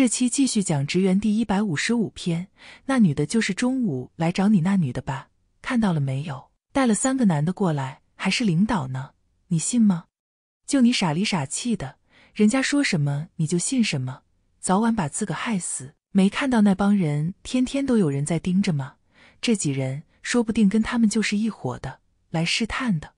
这期继续讲职员第一百五十五篇。那女的就是中午来找你那女的吧？看到了没有？带了三个男的过来，还是领导呢？你信吗？就你傻里傻气的，人家说什么你就信什么，早晚把自个害死。没看到那帮人天天都有人在盯着吗？这几人说不定跟他们就是一伙的，来试探的。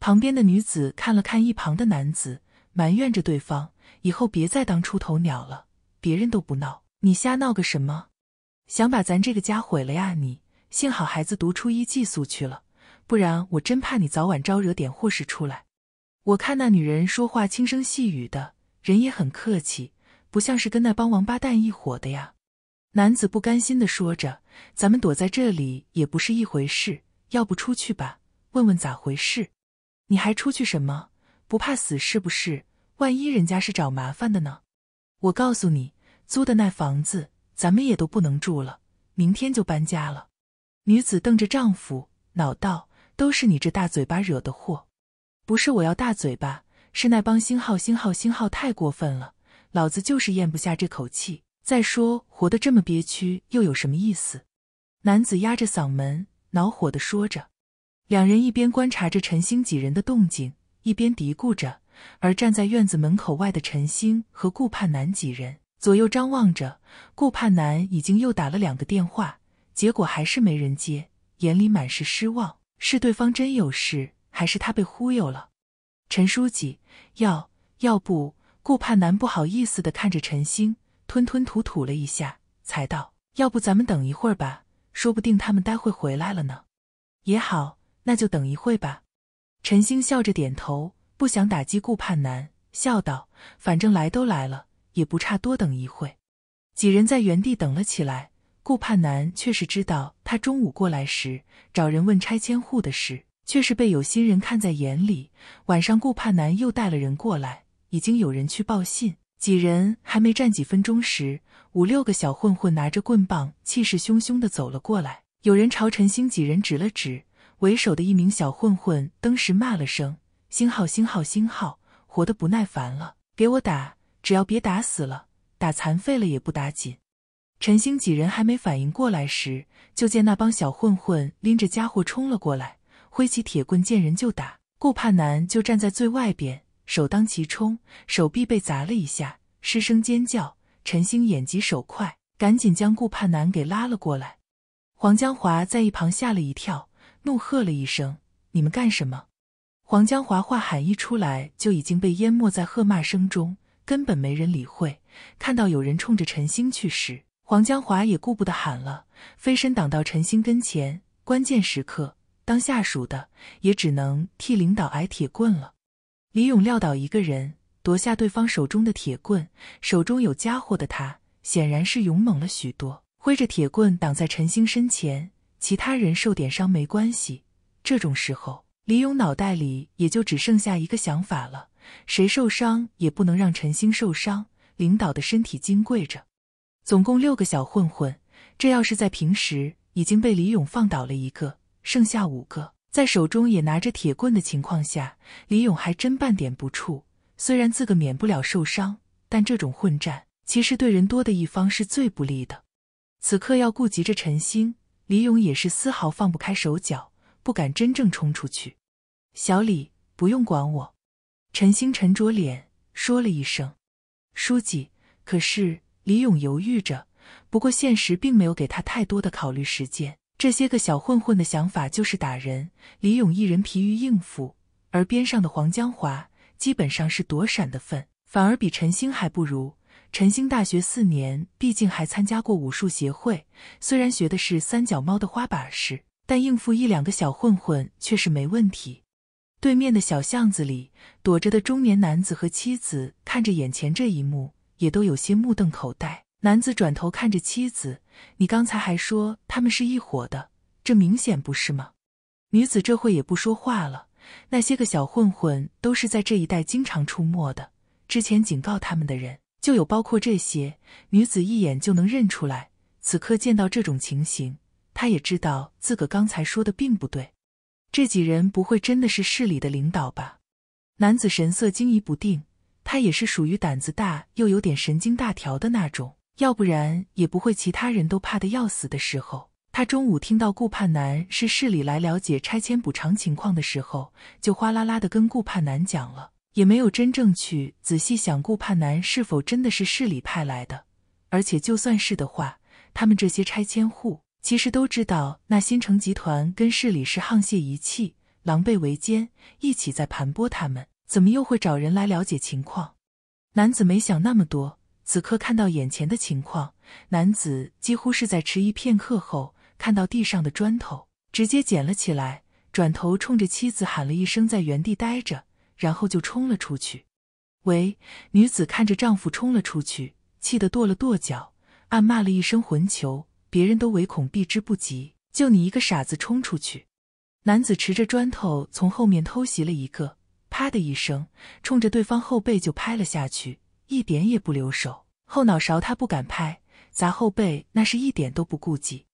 旁边的女子看了看一旁的男子，埋怨着对方：“以后别再当出头鸟了。”别人都不闹，你瞎闹个什么？想把咱这个家毁了呀？你幸好孩子读初一寄宿去了，不然我真怕你早晚招惹点祸事出来。我看那女人说话轻声细语的，人也很客气，不像是跟那帮王八蛋一伙的呀。男子不甘心的说着：“咱们躲在这里也不是一回事，要不出去吧？问问咋回事？你还出去什么？不怕死是不是？万一人家是找麻烦的呢？我告诉你。”租的那房子，咱们也都不能住了，明天就搬家了。女子瞪着丈夫，恼道：“都是你这大嘴巴惹的祸，不是我要大嘴巴，是那帮星号星号星号太过分了，老子就是咽不下这口气。再说活得这么憋屈，又有什么意思？”男子压着嗓门，恼火地说着。两人一边观察着陈星几人的动静，一边嘀咕着。而站在院子门口外的陈星和顾盼南几人。左右张望着，顾盼南已经又打了两个电话，结果还是没人接，眼里满是失望。是对方真有事，还是他被忽悠了？陈书记，要要不……顾盼南不好意思地看着陈星，吞吞吐吐了一下，才道：“要不咱们等一会儿吧，说不定他们待会回来了呢。”也好，那就等一会吧。陈星笑着点头，不想打击顾盼南，笑道：“反正来都来了。”也不差，多等一会。几人在原地等了起来。顾盼南却是知道，他中午过来时找人问拆迁户的事，却是被有心人看在眼里。晚上，顾盼南又带了人过来，已经有人去报信。几人还没站几分钟时，五六个小混混拿着棍棒，气势汹汹的走了过来。有人朝陈星几人指了指，为首的一名小混混登时骂了声：“星号星号星号，活得不耐烦了，给我打！”只要别打死了，打残废了也不打紧。陈星几人还没反应过来时，就见那帮小混混拎着家伙冲了过来，挥起铁棍，见人就打。顾盼南就站在最外边，首当其冲，手臂被砸了一下，失声尖叫。陈星眼疾手快，赶紧将顾盼南给拉了过来。黄江华在一旁吓了一跳，怒喝了一声：“你们干什么？”黄江华话喊一出来，就已经被淹没在喝骂声中。根本没人理会。看到有人冲着陈星去时，黄江华也顾不得喊了，飞身挡到陈星跟前。关键时刻，当下属的也只能替领导挨铁棍了。李勇撂倒一个人，夺下对方手中的铁棍。手中有家伙的他，显然是勇猛了许多。挥着铁棍挡在陈星身前，其他人受点伤没关系。这种时候，李勇脑袋里也就只剩下一个想法了。谁受伤也不能让陈星受伤，领导的身体金贵着。总共六个小混混，这要是在平时，已经被李勇放倒了一个，剩下五个在手中也拿着铁棍的情况下，李勇还真半点不怵。虽然自个免不了受伤，但这种混战其实对人多的一方是最不利的。此刻要顾及着陈星，李勇也是丝毫放不开手脚，不敢真正冲出去。小李，不用管我。陈星沉着脸说了一声：“书记。”可是李勇犹豫着。不过现实并没有给他太多的考虑时间。这些个小混混的想法就是打人。李勇一人疲于应付，而边上的黄江华基本上是躲闪的份，反而比陈星还不如。陈星大学四年，毕竟还参加过武术协会，虽然学的是三脚猫的花把式，但应付一两个小混混却是没问题。对面的小巷子里躲着的中年男子和妻子看着眼前这一幕，也都有些目瞪口呆。男子转头看着妻子：“你刚才还说他们是一伙的，这明显不是吗？”女子这会也不说话了。那些个小混混都是在这一带经常出没的，之前警告他们的人就有包括这些。女子一眼就能认出来。此刻见到这种情形，她也知道自个刚才说的并不对。这几人不会真的是市里的领导吧？男子神色惊疑不定，他也是属于胆子大又有点神经大条的那种，要不然也不会其他人都怕得要死的时候，他中午听到顾盼南是市里来了解拆迁补偿情况的时候，就哗啦啦的跟顾盼南讲了，也没有真正去仔细想顾盼南是否真的是市里派来的，而且就算是的话，他们这些拆迁户。其实都知道，那新城集团跟市里是沆瀣一气、狼狈为奸，一起在盘剥他们，怎么又会找人来了解情况？男子没想那么多，此刻看到眼前的情况，男子几乎是在迟疑片刻后，看到地上的砖头，直接捡了起来，转头冲着妻子喊了一声：“在原地待着！”然后就冲了出去。喂，女子看着丈夫冲了出去，气得跺了跺脚，暗骂了一声“混球”。别人都唯恐避之不及，就你一个傻子冲出去。男子持着砖头从后面偷袭了一个，啪的一声，冲着对方后背就拍了下去，一点也不留手。后脑勺他不敢拍，砸后背那是一点都不顾忌。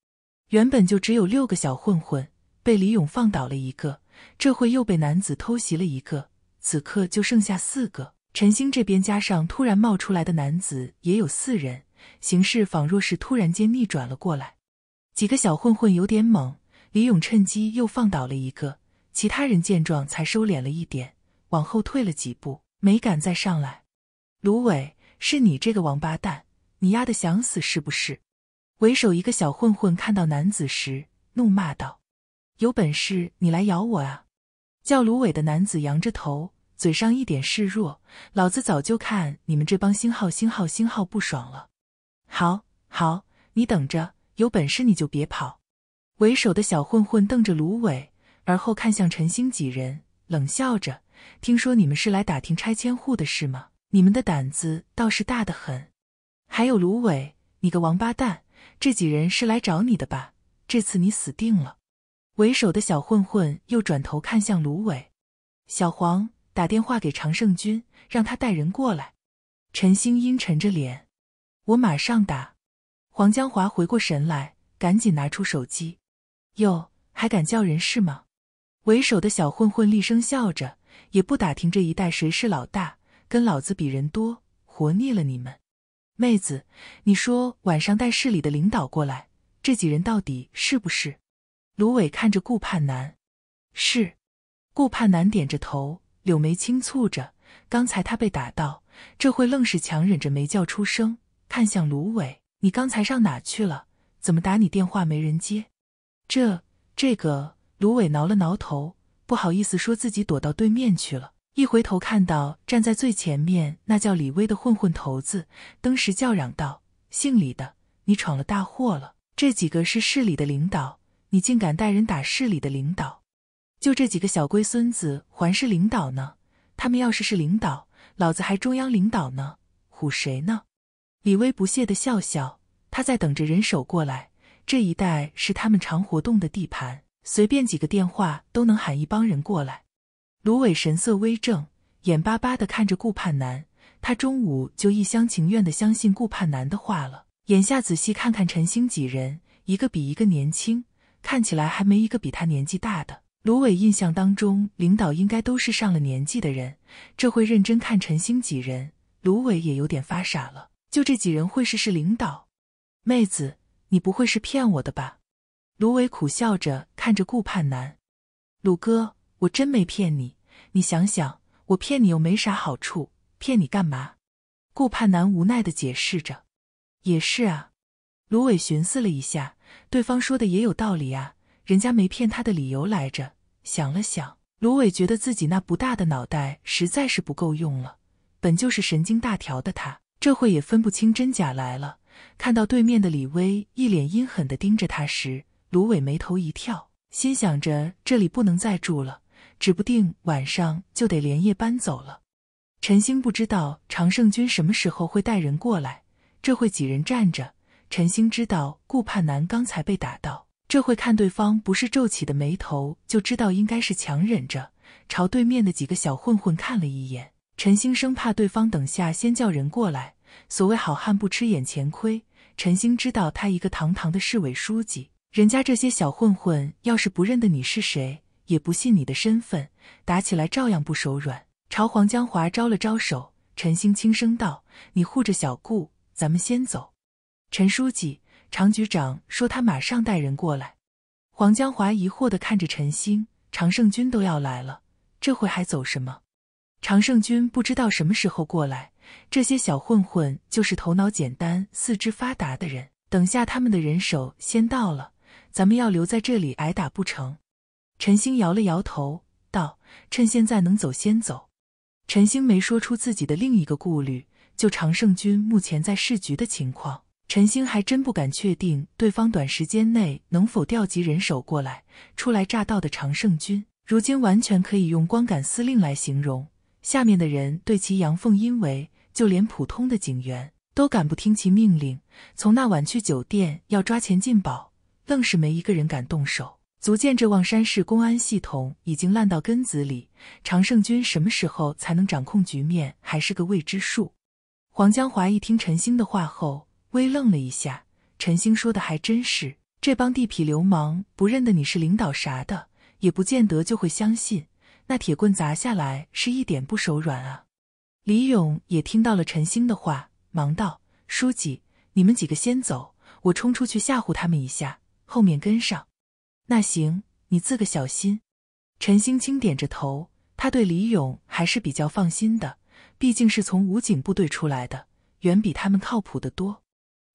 原本就只有六个小混混，被李勇放倒了一个，这会又被男子偷袭了一个，此刻就剩下四个。陈星这边加上突然冒出来的男子，也有四人。形势仿若是突然间逆转了过来，几个小混混有点猛，李勇趁机又放倒了一个，其他人见状才收敛了一点，往后退了几步，没敢再上来。芦苇，是你这个王八蛋，你丫的想死是不是？为首一个小混混看到男子时，怒骂道：“有本事你来咬我啊！”叫芦苇的男子扬着头，嘴上一点示弱：“老子早就看你们这帮星号星号星号不爽了。”好好，你等着，有本事你就别跑！为首的小混混瞪着芦苇，而后看向陈星几人，冷笑着：“听说你们是来打听拆迁户的事吗？你们的胆子倒是大得很！”还有芦苇，你个王八蛋！这几人是来找你的吧？这次你死定了！为首的小混混又转头看向芦苇，小黄打电话给常胜军，让他带人过来。陈星阴沉着脸。我马上打，黄江华回过神来，赶紧拿出手机。哟，还敢叫人是吗？为首的小混混厉声笑着，也不打听这一带谁是老大，跟老子比人多，活腻了你们。妹子，你说晚上带市里的领导过来，这几人到底是不是？卢伟看着顾盼南，是。顾盼南点着头，柳眉轻蹙着。刚才他被打到，这会愣是强忍着没叫出声。看向芦苇，你刚才上哪去了？怎么打你电话没人接？这……这个芦苇挠了挠头，不好意思说自己躲到对面去了。一回头看到站在最前面那叫李威的混混头子，登时叫嚷道：“姓李的，你闯了大祸了！这几个是市里的领导，你竟敢带人打市里的领导？就这几个小龟孙子还是领导呢？他们要是是领导，老子还中央领导呢，唬谁呢？”李威不屑地笑笑，他在等着人手过来。这一带是他们常活动的地盘，随便几个电话都能喊一帮人过来。芦苇神色微正，眼巴巴地看着顾盼南。他中午就一厢情愿地相信顾盼南的话了。眼下仔细看看陈星几人，一个比一个年轻，看起来还没一个比他年纪大的。芦苇印象当中，领导应该都是上了年纪的人。这会认真看陈星几人，芦苇也有点发傻了。就这几人会是是领导，妹子，你不会是骗我的吧？芦苇苦笑着看着顾盼南，鲁哥，我真没骗你。你想想，我骗你又没啥好处，骗你干嘛？顾盼南无奈的解释着。也是啊，芦苇寻思了一下，对方说的也有道理啊，人家没骗他的理由来着。想了想，芦苇觉得自己那不大的脑袋实在是不够用了，本就是神经大条的他。这会也分不清真假来了，看到对面的李威一脸阴狠地盯着他时，卢伟眉头一跳，心想着这里不能再住了，指不定晚上就得连夜搬走了。陈星不知道常胜军什么时候会带人过来，这会几人站着，陈星知道顾盼南刚才被打到，这会看对方不是皱起的眉头，就知道应该是强忍着，朝对面的几个小混混看了一眼。陈兴生怕对方等下先叫人过来。所谓好汉不吃眼前亏，陈兴知道他一个堂堂的市委书记，人家这些小混混要是不认得你是谁，也不信你的身份，打起来照样不手软。朝黄江华招了招手，陈兴轻声道：“你护着小顾，咱们先走。”陈书记，常局长说他马上带人过来。黄江华疑惑地看着陈兴，常胜军都要来了，这回还走什么？常胜军不知道什么时候过来，这些小混混就是头脑简单、四肢发达的人。等下他们的人手先到了，咱们要留在这里挨打不成？陈星摇了摇头，道：“趁现在能走，先走。”陈星没说出自己的另一个顾虑，就常胜军目前在市局的情况，陈星还真不敢确定对方短时间内能否调集人手过来。初来乍到的常胜军，如今完全可以用光杆司令来形容。下面的人对其阳奉阴违，就连普通的警员都敢不听其命令。从那晚去酒店要抓钱进宝，愣是没一个人敢动手，足见这望山市公安系统已经烂到根子里。常胜军什么时候才能掌控局面，还是个未知数。黄江华一听陈星的话后，微愣了一下。陈星说的还真是，这帮地痞流氓不认得你是领导啥的，也不见得就会相信。那铁棍砸下来是一点不手软啊！李勇也听到了陈星的话，忙道：“书记，你们几个先走，我冲出去吓唬他们一下，后面跟上。”那行，你自个小心。陈星轻点着头，他对李勇还是比较放心的，毕竟是从武警部队出来的，远比他们靠谱的多。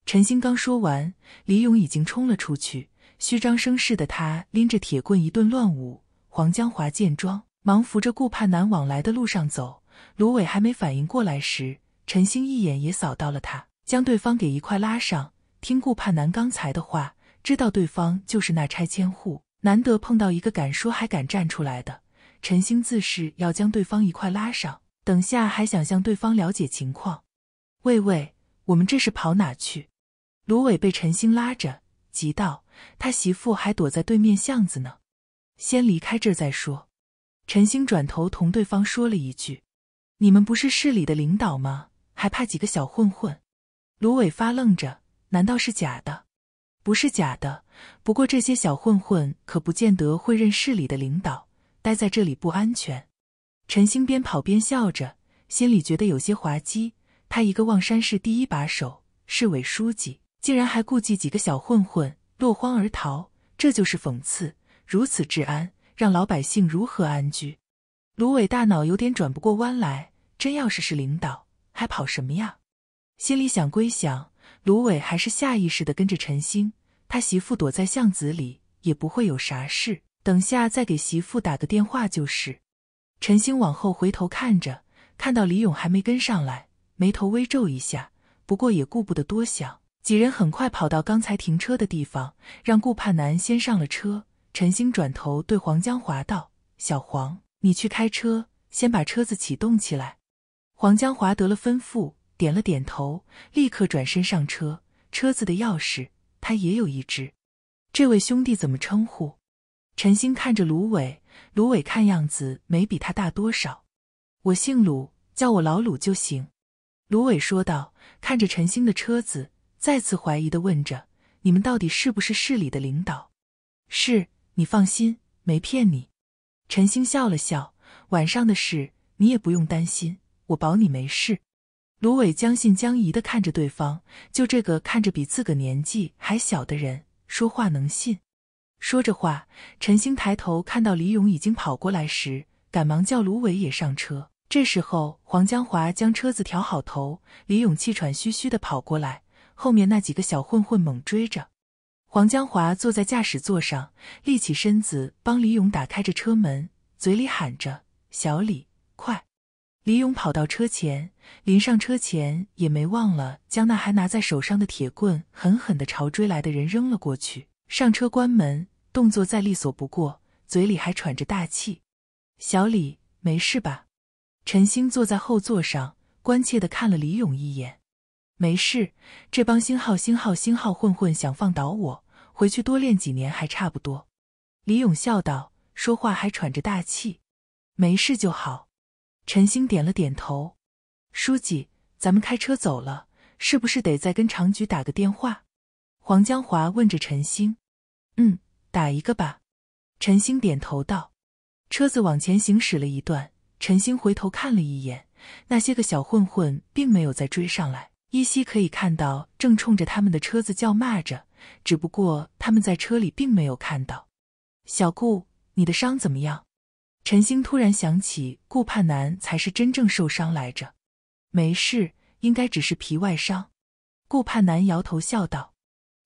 陈星刚说完，李勇已经冲了出去，虚张声势的他拎着铁棍一顿乱舞。黄江华见状。忙扶着顾盼南往来的路上走，芦苇还没反应过来时，陈星一眼也扫到了他，将对方给一块拉上。听顾盼南刚才的话，知道对方就是那拆迁户，难得碰到一个敢说还敢站出来的。陈星自是要将对方一块拉上，等下还想向对方了解情况。喂喂，我们这是跑哪去？芦苇被陈星拉着，急道：“他媳妇还躲在对面巷子呢，先离开这再说。”陈星转头同对方说了一句：“你们不是市里的领导吗？还怕几个小混混？”卢伟发愣着：“难道是假的？不是假的。不过这些小混混可不见得会认市里的领导。待在这里不安全。”陈星边跑边笑着，心里觉得有些滑稽。他一个望山市第一把手，市委书记，竟然还顾忌几个小混混落荒而逃，这就是讽刺！如此治安。让老百姓如何安居？芦苇大脑有点转不过弯来。真要是是领导，还跑什么呀？心里想归想，芦苇还是下意识的跟着陈星。他媳妇躲在巷子里，也不会有啥事。等下再给媳妇打个电话就是。陈星往后回头看着，看到李勇还没跟上来，眉头微皱一下，不过也顾不得多想。几人很快跑到刚才停车的地方，让顾盼南先上了车。陈星转头对黄江华道：“小黄，你去开车，先把车子启动起来。”黄江华得了吩咐，点了点头，立刻转身上车。车子的钥匙他也有一只。这位兄弟怎么称呼？陈星看着芦苇，芦苇看样子没比他大多少。“我姓鲁，叫我老鲁就行。”芦苇说道，看着陈星的车子，再次怀疑的问着：“你们到底是不是市里的领导？”“是。”你放心，没骗你。陈星笑了笑，晚上的事你也不用担心，我保你没事。芦苇将信将疑的看着对方，就这个看着比自个年纪还小的人，说话能信？说着话，陈星抬头看到李勇已经跑过来时，赶忙叫芦苇也上车。这时候，黄江华将车子调好头，李勇气喘吁吁的跑过来，后面那几个小混混猛追着。黄江华坐在驾驶座上，立起身子帮李勇打开着车门，嘴里喊着：“小李，快！”李勇跑到车前，临上车前也没忘了将那还拿在手上的铁棍狠狠地朝追来的人扔了过去。上车关门，动作再利索不过，嘴里还喘着大气。“小李，没事吧？”陈星坐在后座上，关切地看了李勇一眼。没事，这帮星号星号星号混混想放倒我，回去多练几年还差不多。”李勇笑道，说话还喘着大气，“没事就好。”陈星点了点头。“书记，咱们开车走了，是不是得再跟长局打个电话？”黄江华问着陈星。“嗯，打一个吧。”陈星点头道。车子往前行驶了一段，陈星回头看了一眼，那些个小混混并没有再追上来。依稀可以看到，正冲着他们的车子叫骂着，只不过他们在车里并没有看到。小顾，你的伤怎么样？陈星突然想起，顾盼南才是真正受伤来着。没事，应该只是皮外伤。顾盼南摇头笑道。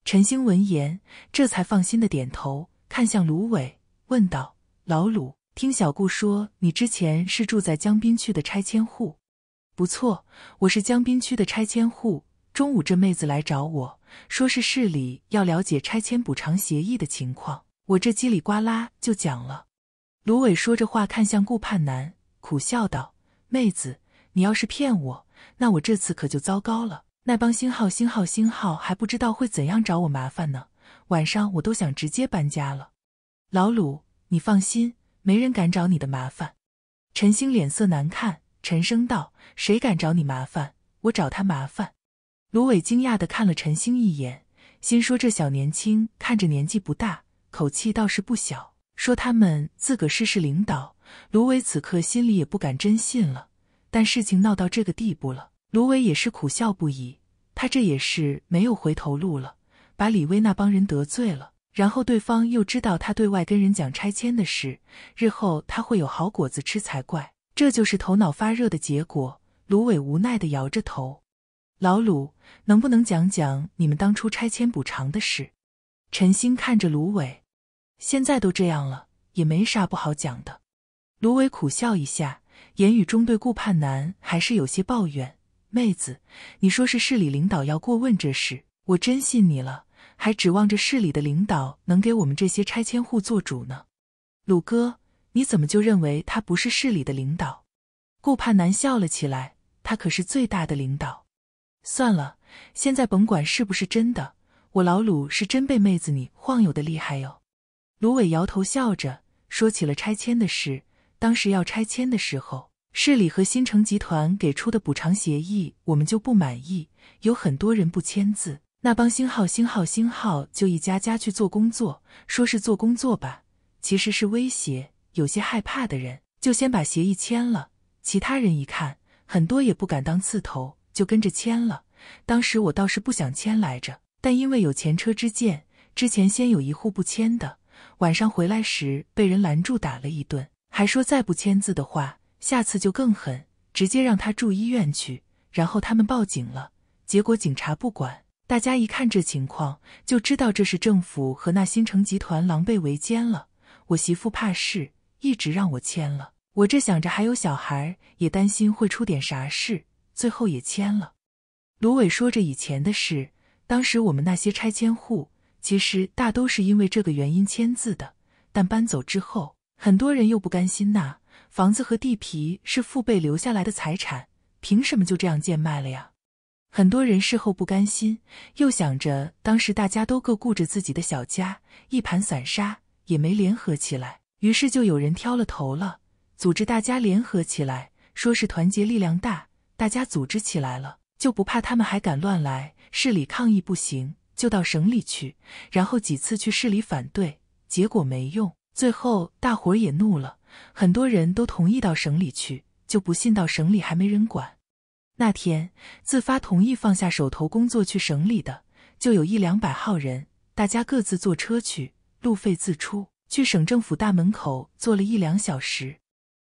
陈星闻言，这才放心的点头，看向卢伟，问道：“老鲁，听小顾说，你之前是住在江滨区的拆迁户？”不错，我是江滨区的拆迁户。中午这妹子来找我，说是市里要了解拆迁补偿协议的情况，我这叽里呱啦就讲了。卢伟说着话，看向顾盼南，苦笑道：“妹子，你要是骗我，那我这次可就糟糕了。那帮星号星号星号还不知道会怎样找我麻烦呢。晚上我都想直接搬家了。”老鲁，你放心，没人敢找你的麻烦。陈星脸色难看。陈升道：“谁敢找你麻烦？我找他麻烦。”卢伟惊讶的看了陈星一眼，心说：“这小年轻看着年纪不大，口气倒是不小。”说他们自个是是领导。卢伟此刻心里也不敢真信了，但事情闹到这个地步了，卢伟也是苦笑不已。他这也是没有回头路了，把李威那帮人得罪了，然后对方又知道他对外跟人讲拆迁的事，日后他会有好果子吃才怪。这就是头脑发热的结果。芦苇无奈地摇着头。老鲁，能不能讲讲你们当初拆迁补偿的事？陈星看着芦苇，现在都这样了，也没啥不好讲的。芦苇苦笑一下，言语中对顾盼南还是有些抱怨。妹子，你说是市里领导要过问这事，我真信你了，还指望着市里的领导能给我们这些拆迁户做主呢，鲁哥。你怎么就认为他不是市里的领导？顾盼南笑了起来，他可是最大的领导。算了，现在甭管是不是真的，我老鲁是真被妹子你晃悠的厉害哟。鲁伟摇头笑着，说起了拆迁的事。当时要拆迁的时候，市里和新城集团给出的补偿协议我们就不满意，有很多人不签字。那帮星号星号星号就一家家去做工作，说是做工作吧，其实是威胁。有些害怕的人就先把协议签了，其他人一看，很多也不敢当刺头，就跟着签了。当时我倒是不想签来着，但因为有前车之鉴，之前先有一户不签的，晚上回来时被人拦住打了一顿，还说再不签字的话，下次就更狠，直接让他住医院去。然后他们报警了，结果警察不管。大家一看这情况，就知道这是政府和那新城集团狼狈为奸了。我媳妇怕事。一直让我签了，我这想着还有小孩，也担心会出点啥事，最后也签了。卢伟说着以前的事，当时我们那些拆迁户，其实大都是因为这个原因签字的。但搬走之后，很多人又不甘心呐，房子和地皮是父辈留下来的财产，凭什么就这样贱卖了呀？很多人事后不甘心，又想着当时大家都各顾着自己的小家，一盘散沙，也没联合起来。于是就有人挑了头了，组织大家联合起来，说是团结力量大，大家组织起来了就不怕他们还敢乱来。市里抗议不行，就到省里去，然后几次去市里反对，结果没用。最后大伙也怒了，很多人都同意到省里去，就不信到省里还没人管。那天自发同意放下手头工作去省里的，就有一两百号人，大家各自坐车去，路费自出。去省政府大门口坐了一两小时，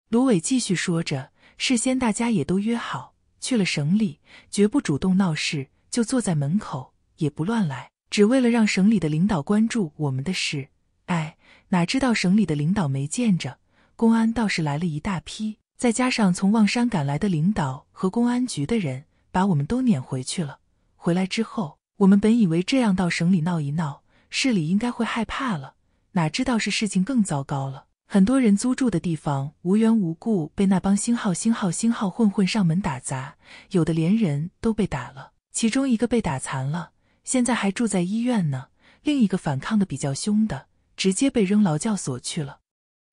卢伟继续说着：“事先大家也都约好，去了省里绝不主动闹事，就坐在门口，也不乱来，只为了让省里的领导关注我们的事。哎，哪知道省里的领导没见着，公安倒是来了一大批，再加上从望山赶来的领导和公安局的人，把我们都撵回去了。回来之后，我们本以为这样到省里闹一闹，市里应该会害怕了。”哪知道是事情更糟糕了，很多人租住的地方无缘无故被那帮星号星号星号混混上门打砸，有的连人都被打了，其中一个被打残了，现在还住在医院呢。另一个反抗的比较凶的，直接被扔劳教所去了。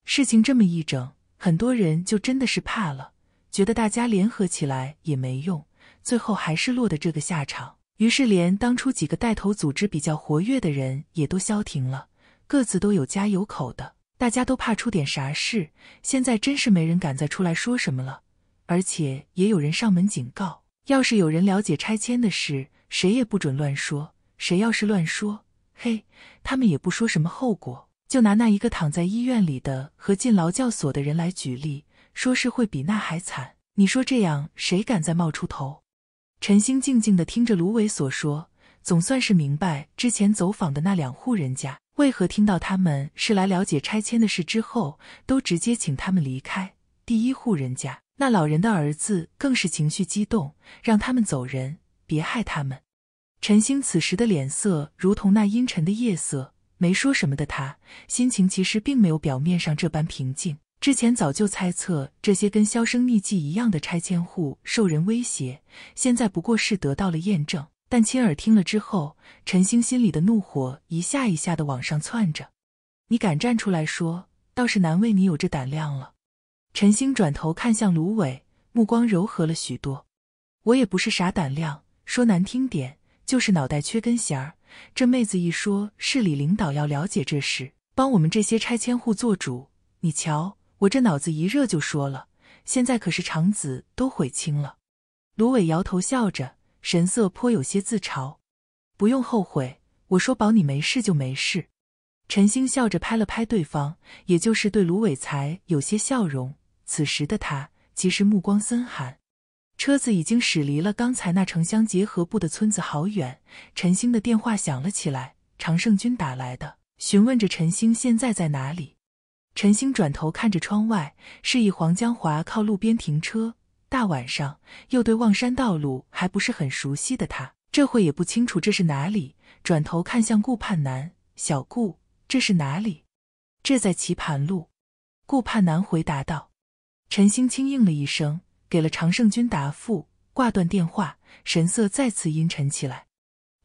事情这么一整，很多人就真的是怕了，觉得大家联合起来也没用，最后还是落得这个下场。于是连当初几个带头组织比较活跃的人也都消停了。各自都有家有口的，大家都怕出点啥事。现在真是没人敢再出来说什么了，而且也有人上门警告：要是有人了解拆迁的事，谁也不准乱说。谁要是乱说，嘿，他们也不说什么后果。就拿那一个躺在医院里的和进劳教所的人来举例，说是会比那还惨。你说这样谁敢再冒出头？陈星静静的听着芦苇所说，总算是明白之前走访的那两户人家。为何听到他们是来了解拆迁的事之后，都直接请他们离开？第一户人家那老人的儿子更是情绪激动，让他们走人，别害他们。陈星此时的脸色如同那阴沉的夜色，没说什么的他，心情其实并没有表面上这般平静。之前早就猜测这些跟销声匿迹一样的拆迁户受人威胁，现在不过是得到了验证。但亲耳听了之后，陈星心里的怒火一下一下的往上窜着。你敢站出来说，倒是难为你有这胆量了。陈星转头看向芦苇，目光柔和了许多。我也不是啥胆量，说难听点，就是脑袋缺根弦儿。这妹子一说市里领导要了解这事，帮我们这些拆迁户做主，你瞧我这脑子一热就说了。现在可是肠子都悔青了。芦苇摇头笑着。神色颇有些自嘲，不用后悔，我说保你没事就没事。陈星笑着拍了拍对方，也就是对卢伟才有些笑容。此时的他其实目光森寒。车子已经驶离了刚才那城乡结合部的村子好远。陈星的电话响了起来，常胜军打来的，询问着陈星现在在哪里。陈星转头看着窗外，示意黄江华靠路边停车。大晚上，又对望山道路还不是很熟悉的他，这会也不清楚这是哪里，转头看向顾盼南，小顾，这是哪里？这在棋盘路。顾盼南回答道。陈星轻应了一声，给了常胜军答复，挂断电话，神色再次阴沉起来。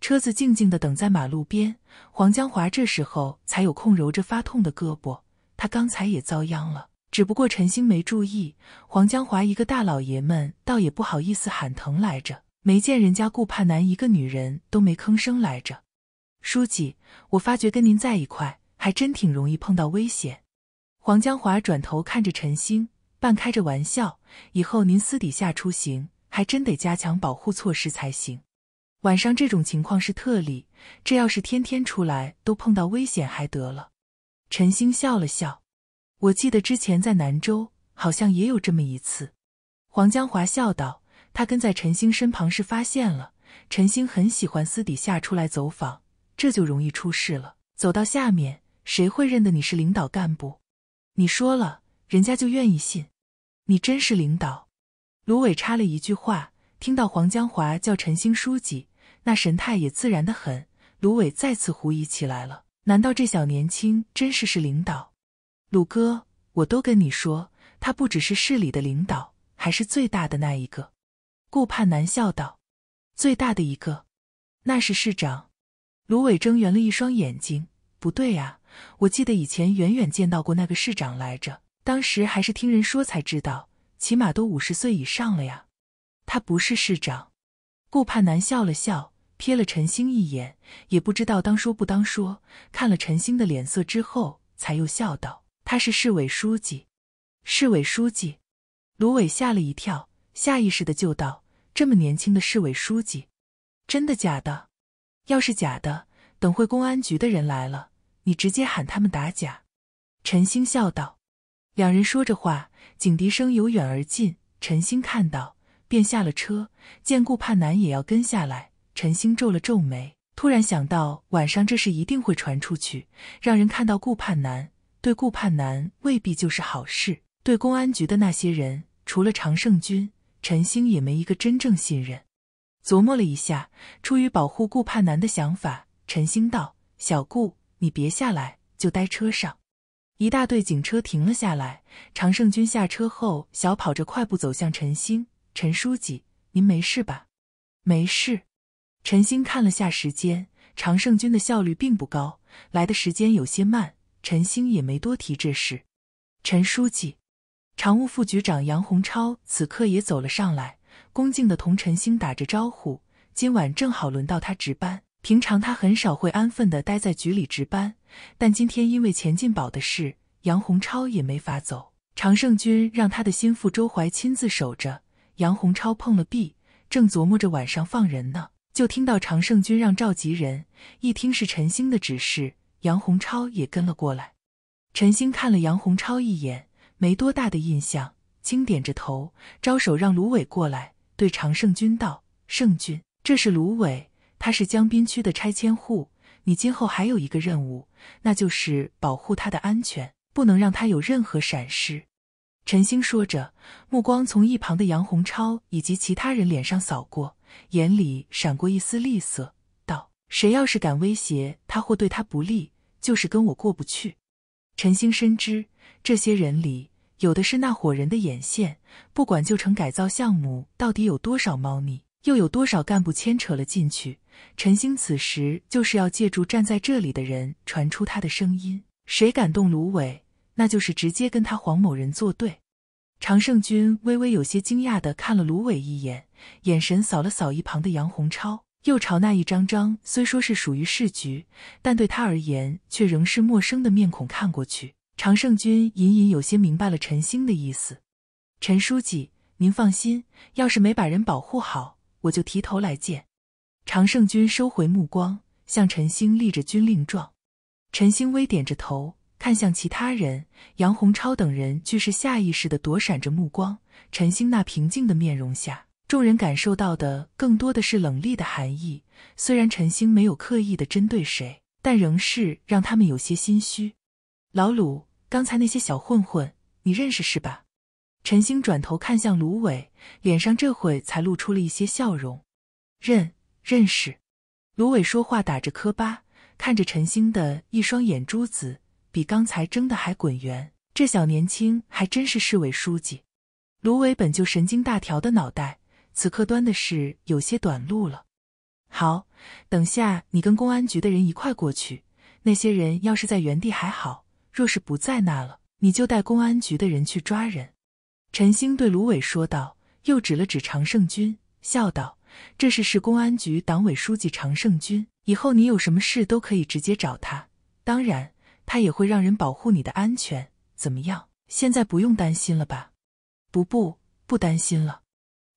车子静静的等在马路边，黄江华这时候才有空揉着发痛的胳膊，他刚才也遭殃了。只不过陈星没注意，黄江华一个大老爷们，倒也不好意思喊疼来着。没见人家顾盼南一个女人，都没吭声来着。书记，我发觉跟您在一块，还真挺容易碰到危险。黄江华转头看着陈星，半开着玩笑：“以后您私底下出行，还真得加强保护措施才行。晚上这种情况是特例，这要是天天出来都碰到危险，还得了？”陈星笑了笑。我记得之前在南州好像也有这么一次。黄江华笑道：“他跟在陈星身旁是发现了，陈星很喜欢私底下出来走访，这就容易出事了。走到下面，谁会认得你是领导干部？你说了，人家就愿意信。你真是领导？”卢伟插了一句话，听到黄江华叫陈星书记，那神态也自然的很。卢伟再次狐疑起来了：难道这小年轻真是是领导？鲁哥，我都跟你说，他不只是市里的领导，还是最大的那一个。”顾盼南笑道，“最大的一个，那是市长。”卢伟睁圆了一双眼睛，“不对呀，我记得以前远远见到过那个市长来着，当时还是听人说才知道，起码都五十岁以上了呀。”“他不是市长。”顾盼南笑了笑，瞥了陈星一眼，也不知道当说不当说，看了陈星的脸色之后，才又笑道。他是市委书记，市委书记，卢伟吓了一跳，下意识的就道：“这么年轻的市委书记，真的假的？要是假的，等会公安局的人来了，你直接喊他们打假。”陈星笑道。两人说着话，警笛声由远而近，陈星看到便下了车，见顾盼南也要跟下来，陈星皱了皱眉，突然想到晚上这事一定会传出去，让人看到顾盼南。对顾盼南未必就是好事。对公安局的那些人，除了常胜军，陈兴也没一个真正信任。琢磨了一下，出于保护顾盼南的想法，陈兴道：“小顾，你别下来，就待车上。”一大队警车停了下来。常胜军下车后，小跑着快步走向陈兴。陈书记，您没事吧？没事。陈兴看了下时间，常胜军的效率并不高，来的时间有些慢。陈星也没多提这事。陈书记、常务副局长杨洪超此刻也走了上来，恭敬地同陈星打着招呼。今晚正好轮到他值班，平常他很少会安分地待在局里值班，但今天因为钱进宝的事，杨洪超也没法走。常胜军让他的心腹周怀亲自守着。杨洪超碰了壁，正琢磨着晚上放人呢，就听到常胜军让召集人。一听是陈星的指示。杨洪超也跟了过来，陈星看了杨洪超一眼，没多大的印象，轻点着头，招手让芦苇过来，对常胜军道：“胜军，这是芦苇，他是江滨区的拆迁户，你今后还有一个任务，那就是保护他的安全，不能让他有任何闪失。”陈星说着，目光从一旁的杨洪超以及其他人脸上扫过，眼里闪过一丝厉色，道：“谁要是敢威胁他或对他不利，”就是跟我过不去。陈星深知，这些人里有的是那伙人的眼线。不管旧城改造项目到底有多少猫腻，又有多少干部牵扯了进去，陈星此时就是要借助站在这里的人传出他的声音。谁敢动芦苇，那就是直接跟他黄某人作对。常胜军微微有些惊讶的看了芦苇一眼，眼神扫了扫一旁的杨洪超。又朝那一张张虽说是属于市局，但对他而言却仍是陌生的面孔看过去，常胜军隐隐有些明白了陈星的意思。陈书记，您放心，要是没把人保护好，我就提头来见。常胜军收回目光，向陈星立着军令状。陈星微点着头，看向其他人，杨洪超等人俱是下意识的躲闪着目光。陈星那平静的面容下。众人感受到的更多的是冷厉的寒意。虽然陈星没有刻意的针对谁，但仍是让他们有些心虚。老鲁，刚才那些小混混，你认识是吧？陈星转头看向卢伟，脸上这会才露出了一些笑容。认认识。卢伟说话打着磕巴，看着陈星的一双眼珠子，比刚才睁的还滚圆。这小年轻还真是市委书记。卢伟本就神经大条的脑袋。此刻端的是有些短路了。好，等下你跟公安局的人一块过去。那些人要是在原地还好，若是不在那了，你就带公安局的人去抓人。陈星对卢伟说道，又指了指常胜军，笑道：“这是市公安局党委书记常胜军，以后你有什么事都可以直接找他，当然他也会让人保护你的安全。怎么样？现在不用担心了吧？”“不不不，担心了。”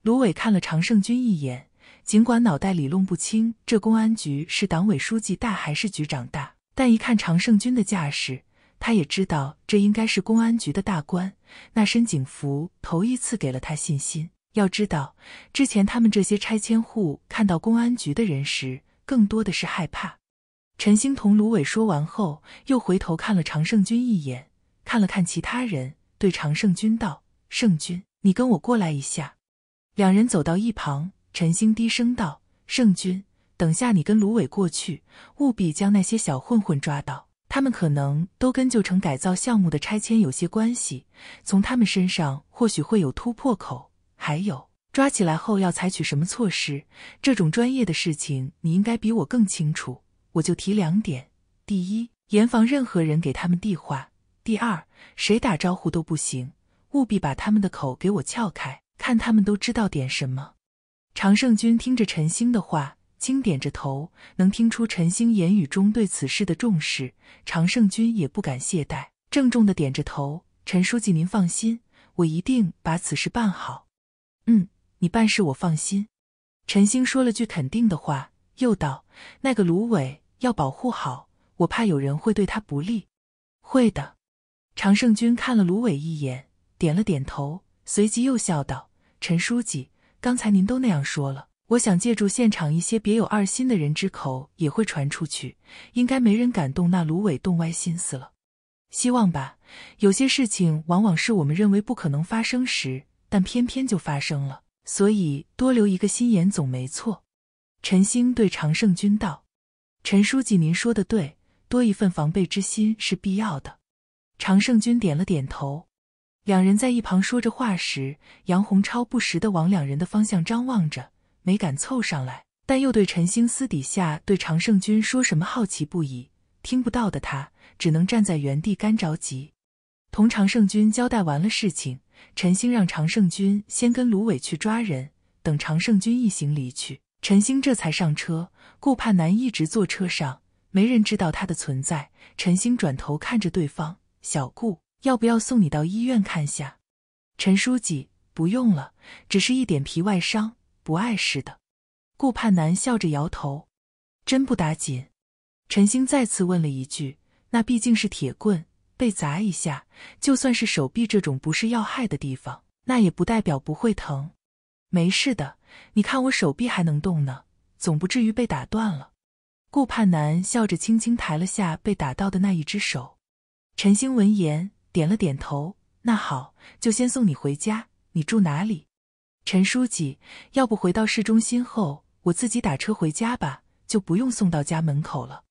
芦苇看了常胜军一眼，尽管脑袋里弄不清这公安局是党委书记大还是局长大，但一看常胜军的架势，他也知道这应该是公安局的大官。那身警服头一次给了他信心。要知道，之前他们这些拆迁户看到公安局的人时，更多的是害怕。陈星同芦苇说完后，又回头看了常胜军一眼，看了看其他人，对常胜军道：“胜军，你跟我过来一下。”两人走到一旁，陈星低声道：“圣君，等下你跟卢伟过去，务必将那些小混混抓到。他们可能都跟旧城改造项目的拆迁有些关系，从他们身上或许会有突破口。还有，抓起来后要采取什么措施？这种专业的事情你应该比我更清楚。我就提两点：第一，严防任何人给他们递话；第二，谁打招呼都不行，务必把他们的口给我撬开。”看他们都知道点什么。常胜军听着陈星的话，轻点着头，能听出陈星言语中对此事的重视。常胜军也不敢懈怠，郑重的点着头：“陈书记，您放心，我一定把此事办好。”“嗯，你办事我放心。”陈星说了句肯定的话，又道：“那个芦苇要保护好，我怕有人会对他不利。”“会的。”常胜军看了芦苇一眼，点了点头，随即又笑道。陈书记，刚才您都那样说了，我想借助现场一些别有二心的人之口也会传出去，应该没人敢动那芦苇，动歪心思了。希望吧。有些事情往往是我们认为不可能发生时，但偏偏就发生了，所以多留一个心眼总没错。陈兴对常胜军道：“陈书记，您说的对，多一份防备之心是必要的。”常胜军点了点头。两人在一旁说着话时，杨洪超不时的往两人的方向张望着，没敢凑上来，但又对陈星私底下对常胜军说什么好奇不已。听不到的他只能站在原地干着急。同常胜军交代完了事情，陈星让常胜军先跟芦苇去抓人，等常胜军一行离去，陈星这才上车。顾盼南一直坐车上，没人知道他的存在。陈星转头看着对方，小顾。要不要送你到医院看下，陈书记？不用了，只是一点皮外伤，不碍事的。顾盼南笑着摇头，真不打紧。陈星再次问了一句：“那毕竟是铁棍被砸一下，就算是手臂这种不是要害的地方，那也不代表不会疼。没事的，你看我手臂还能动呢，总不至于被打断了。”顾盼南笑着轻轻抬了下被打到的那一只手。陈星闻言。点了点头，那好，就先送你回家。你住哪里？陈书记，要不回到市中心后，我自己打车回家吧，就不用送到家门口了。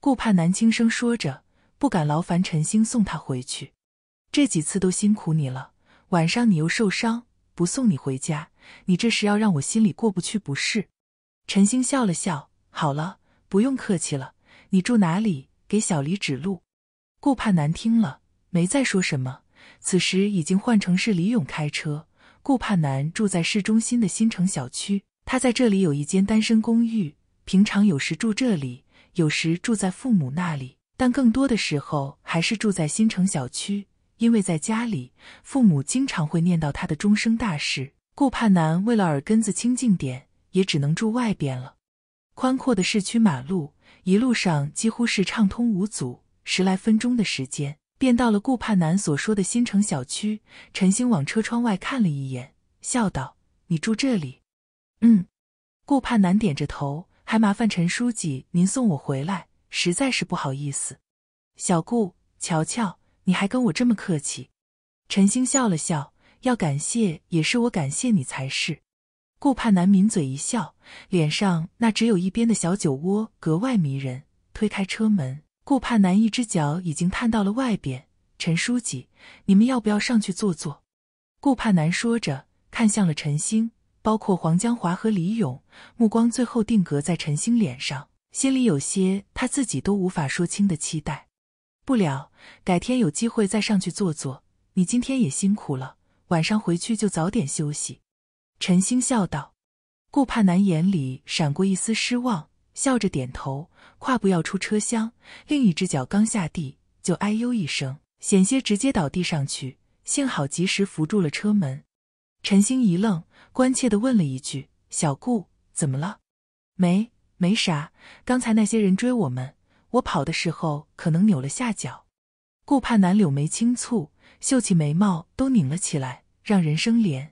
顾盼南轻声说着，不敢劳烦陈星送他回去。这几次都辛苦你了，晚上你又受伤，不送你回家，你这是要让我心里过不去，不是？陈星笑了笑，好了，不用客气了。你住哪里？给小黎指路。顾盼南听了。没再说什么。此时已经换成是李勇开车。顾盼南住在市中心的新城小区，他在这里有一间单身公寓，平常有时住这里，有时住在父母那里，但更多的时候还是住在新城小区。因为在家里，父母经常会念叨他的终生大事。顾盼南为了耳根子清净点，也只能住外边了。宽阔的市区马路，一路上几乎是畅通无阻，十来分钟的时间。便到了顾盼南所说的新城小区。陈星往车窗外看了一眼，笑道：“你住这里？”“嗯。”顾盼南点着头，还麻烦陈书记您送我回来，实在是不好意思。小顾，瞧瞧，你还跟我这么客气。陈星笑了笑，要感谢也是我感谢你才是。顾盼南抿嘴一笑，脸上那只有一边的小酒窝格外迷人，推开车门。顾盼南一只脚已经探到了外边，陈书记，你们要不要上去坐坐？顾盼南说着，看向了陈星，包括黄江华和李勇，目光最后定格在陈星脸上，心里有些他自己都无法说清的期待。不了，改天有机会再上去坐坐。你今天也辛苦了，晚上回去就早点休息。陈星笑道。顾盼南眼里闪过一丝失望。笑着点头，跨步要出车厢，另一只脚刚下地，就哎呦一声，险些直接倒地上去，幸好及时扶住了车门。陈星一愣，关切地问了一句：“小顾，怎么了？没，没啥。刚才那些人追我们，我跑的时候可能扭了下脚。”顾盼南柳眉轻蹙，秀气眉毛都拧了起来，让人生怜。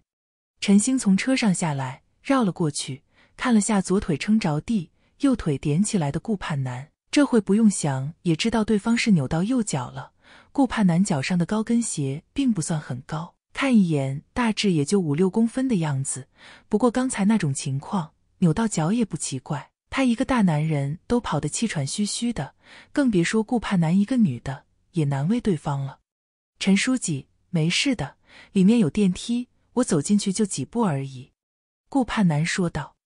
陈星从车上下来，绕了过去，看了下左腿撑着地。右腿点起来的顾盼男，这会不用想也知道对方是扭到右脚了。顾盼男脚上的高跟鞋并不算很高，看一眼大致也就五六公分的样子。不过刚才那种情况，扭到脚也不奇怪。他一个大男人都跑得气喘吁吁的，更别说顾盼男一个女的也难为对方了。陈书记，没事的，里面有电梯，我走进去就几步而已。”顾盼男说道，“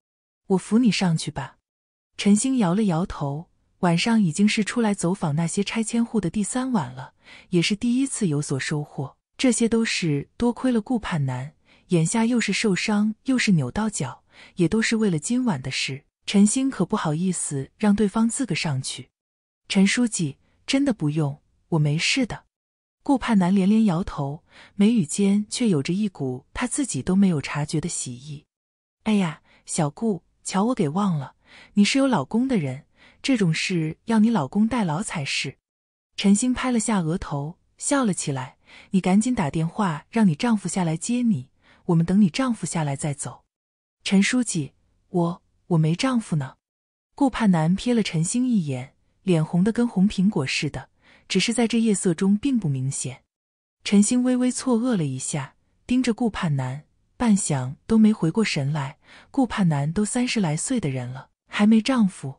我扶你上去吧。”陈星摇了摇头，晚上已经是出来走访那些拆迁户的第三晚了，也是第一次有所收获。这些都是多亏了顾盼南，眼下又是受伤又是扭到脚，也都是为了今晚的事。陈星可不好意思让对方自个上去。陈书记真的不用，我没事的。顾盼南连连摇头，眉宇间却有着一股他自己都没有察觉的喜意。哎呀，小顾，瞧我给忘了。你是有老公的人，这种事要你老公代劳才是。陈星拍了下额头，笑了起来。你赶紧打电话让你丈夫下来接你，我们等你丈夫下来再走。陈书记，我我没丈夫呢。顾盼南瞥了陈星一眼，脸红的跟红苹果似的，只是在这夜色中并不明显。陈星微微错愕了一下，盯着顾盼南，半晌都没回过神来。顾盼南都三十来岁的人了。还没丈夫，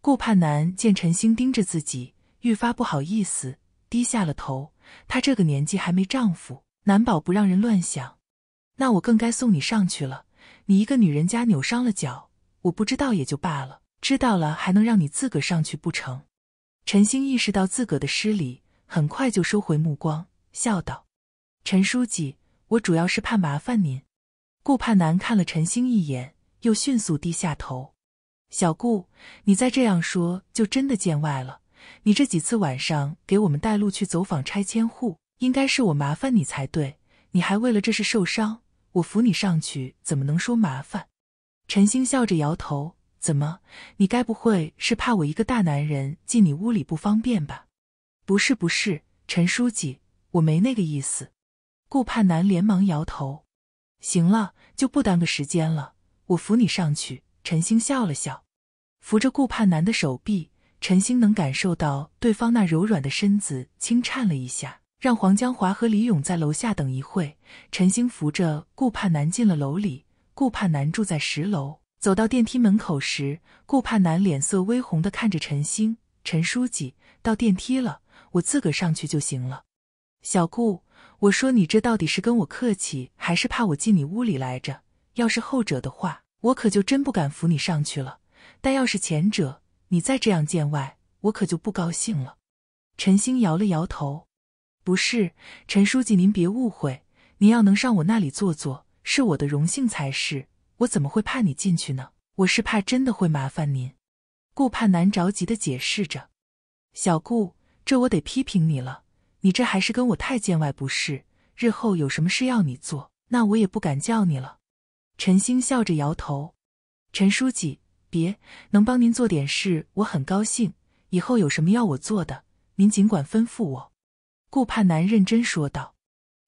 顾盼南见陈星盯着自己，愈发不好意思，低下了头。她这个年纪还没丈夫，难保不让人乱想。那我更该送你上去了。你一个女人家扭伤了脚，我不知道也就罢了，知道了还能让你自个上去不成？陈星意识到自个的失礼，很快就收回目光，笑道：“陈书记，我主要是怕麻烦您。”顾盼南看了陈星一眼，又迅速低下头。小顾，你再这样说就真的见外了。你这几次晚上给我们带路去走访拆迁户，应该是我麻烦你才对。你还为了这事受伤，我扶你上去怎么能说麻烦？陈星笑着摇头：“怎么？你该不会是怕我一个大男人进你屋里不方便吧？”“不是，不是，陈书记，我没那个意思。”顾盼南连忙摇头：“行了，就不耽搁时间了，我扶你上去。”陈星笑了笑，扶着顾盼南的手臂。陈星能感受到对方那柔软的身子轻颤了一下。让黄江华和李勇在楼下等一会陈星扶着顾盼南进了楼里。顾盼南住在十楼。走到电梯门口时，顾盼南脸色微红的看着陈星：“陈书记，到电梯了，我自个上去就行了。”“小顾，我说你这到底是跟我客气，还是怕我进你屋里来着？要是后者的话。”我可就真不敢扶你上去了。但要是前者，你再这样见外，我可就不高兴了。陈星摇了摇头：“不是，陈书记，您别误会。您要能上我那里坐坐，是我的荣幸才是。我怎么会怕你进去呢？我是怕真的会麻烦您。”顾盼南着急的解释着：“小顾，这我得批评你了。你这还是跟我太见外，不是？日后有什么事要你做，那我也不敢叫你了。”陈星笑着摇头：“陈书记，别，能帮您做点事，我很高兴。以后有什么要我做的，您尽管吩咐我。”顾盼南认真说道：“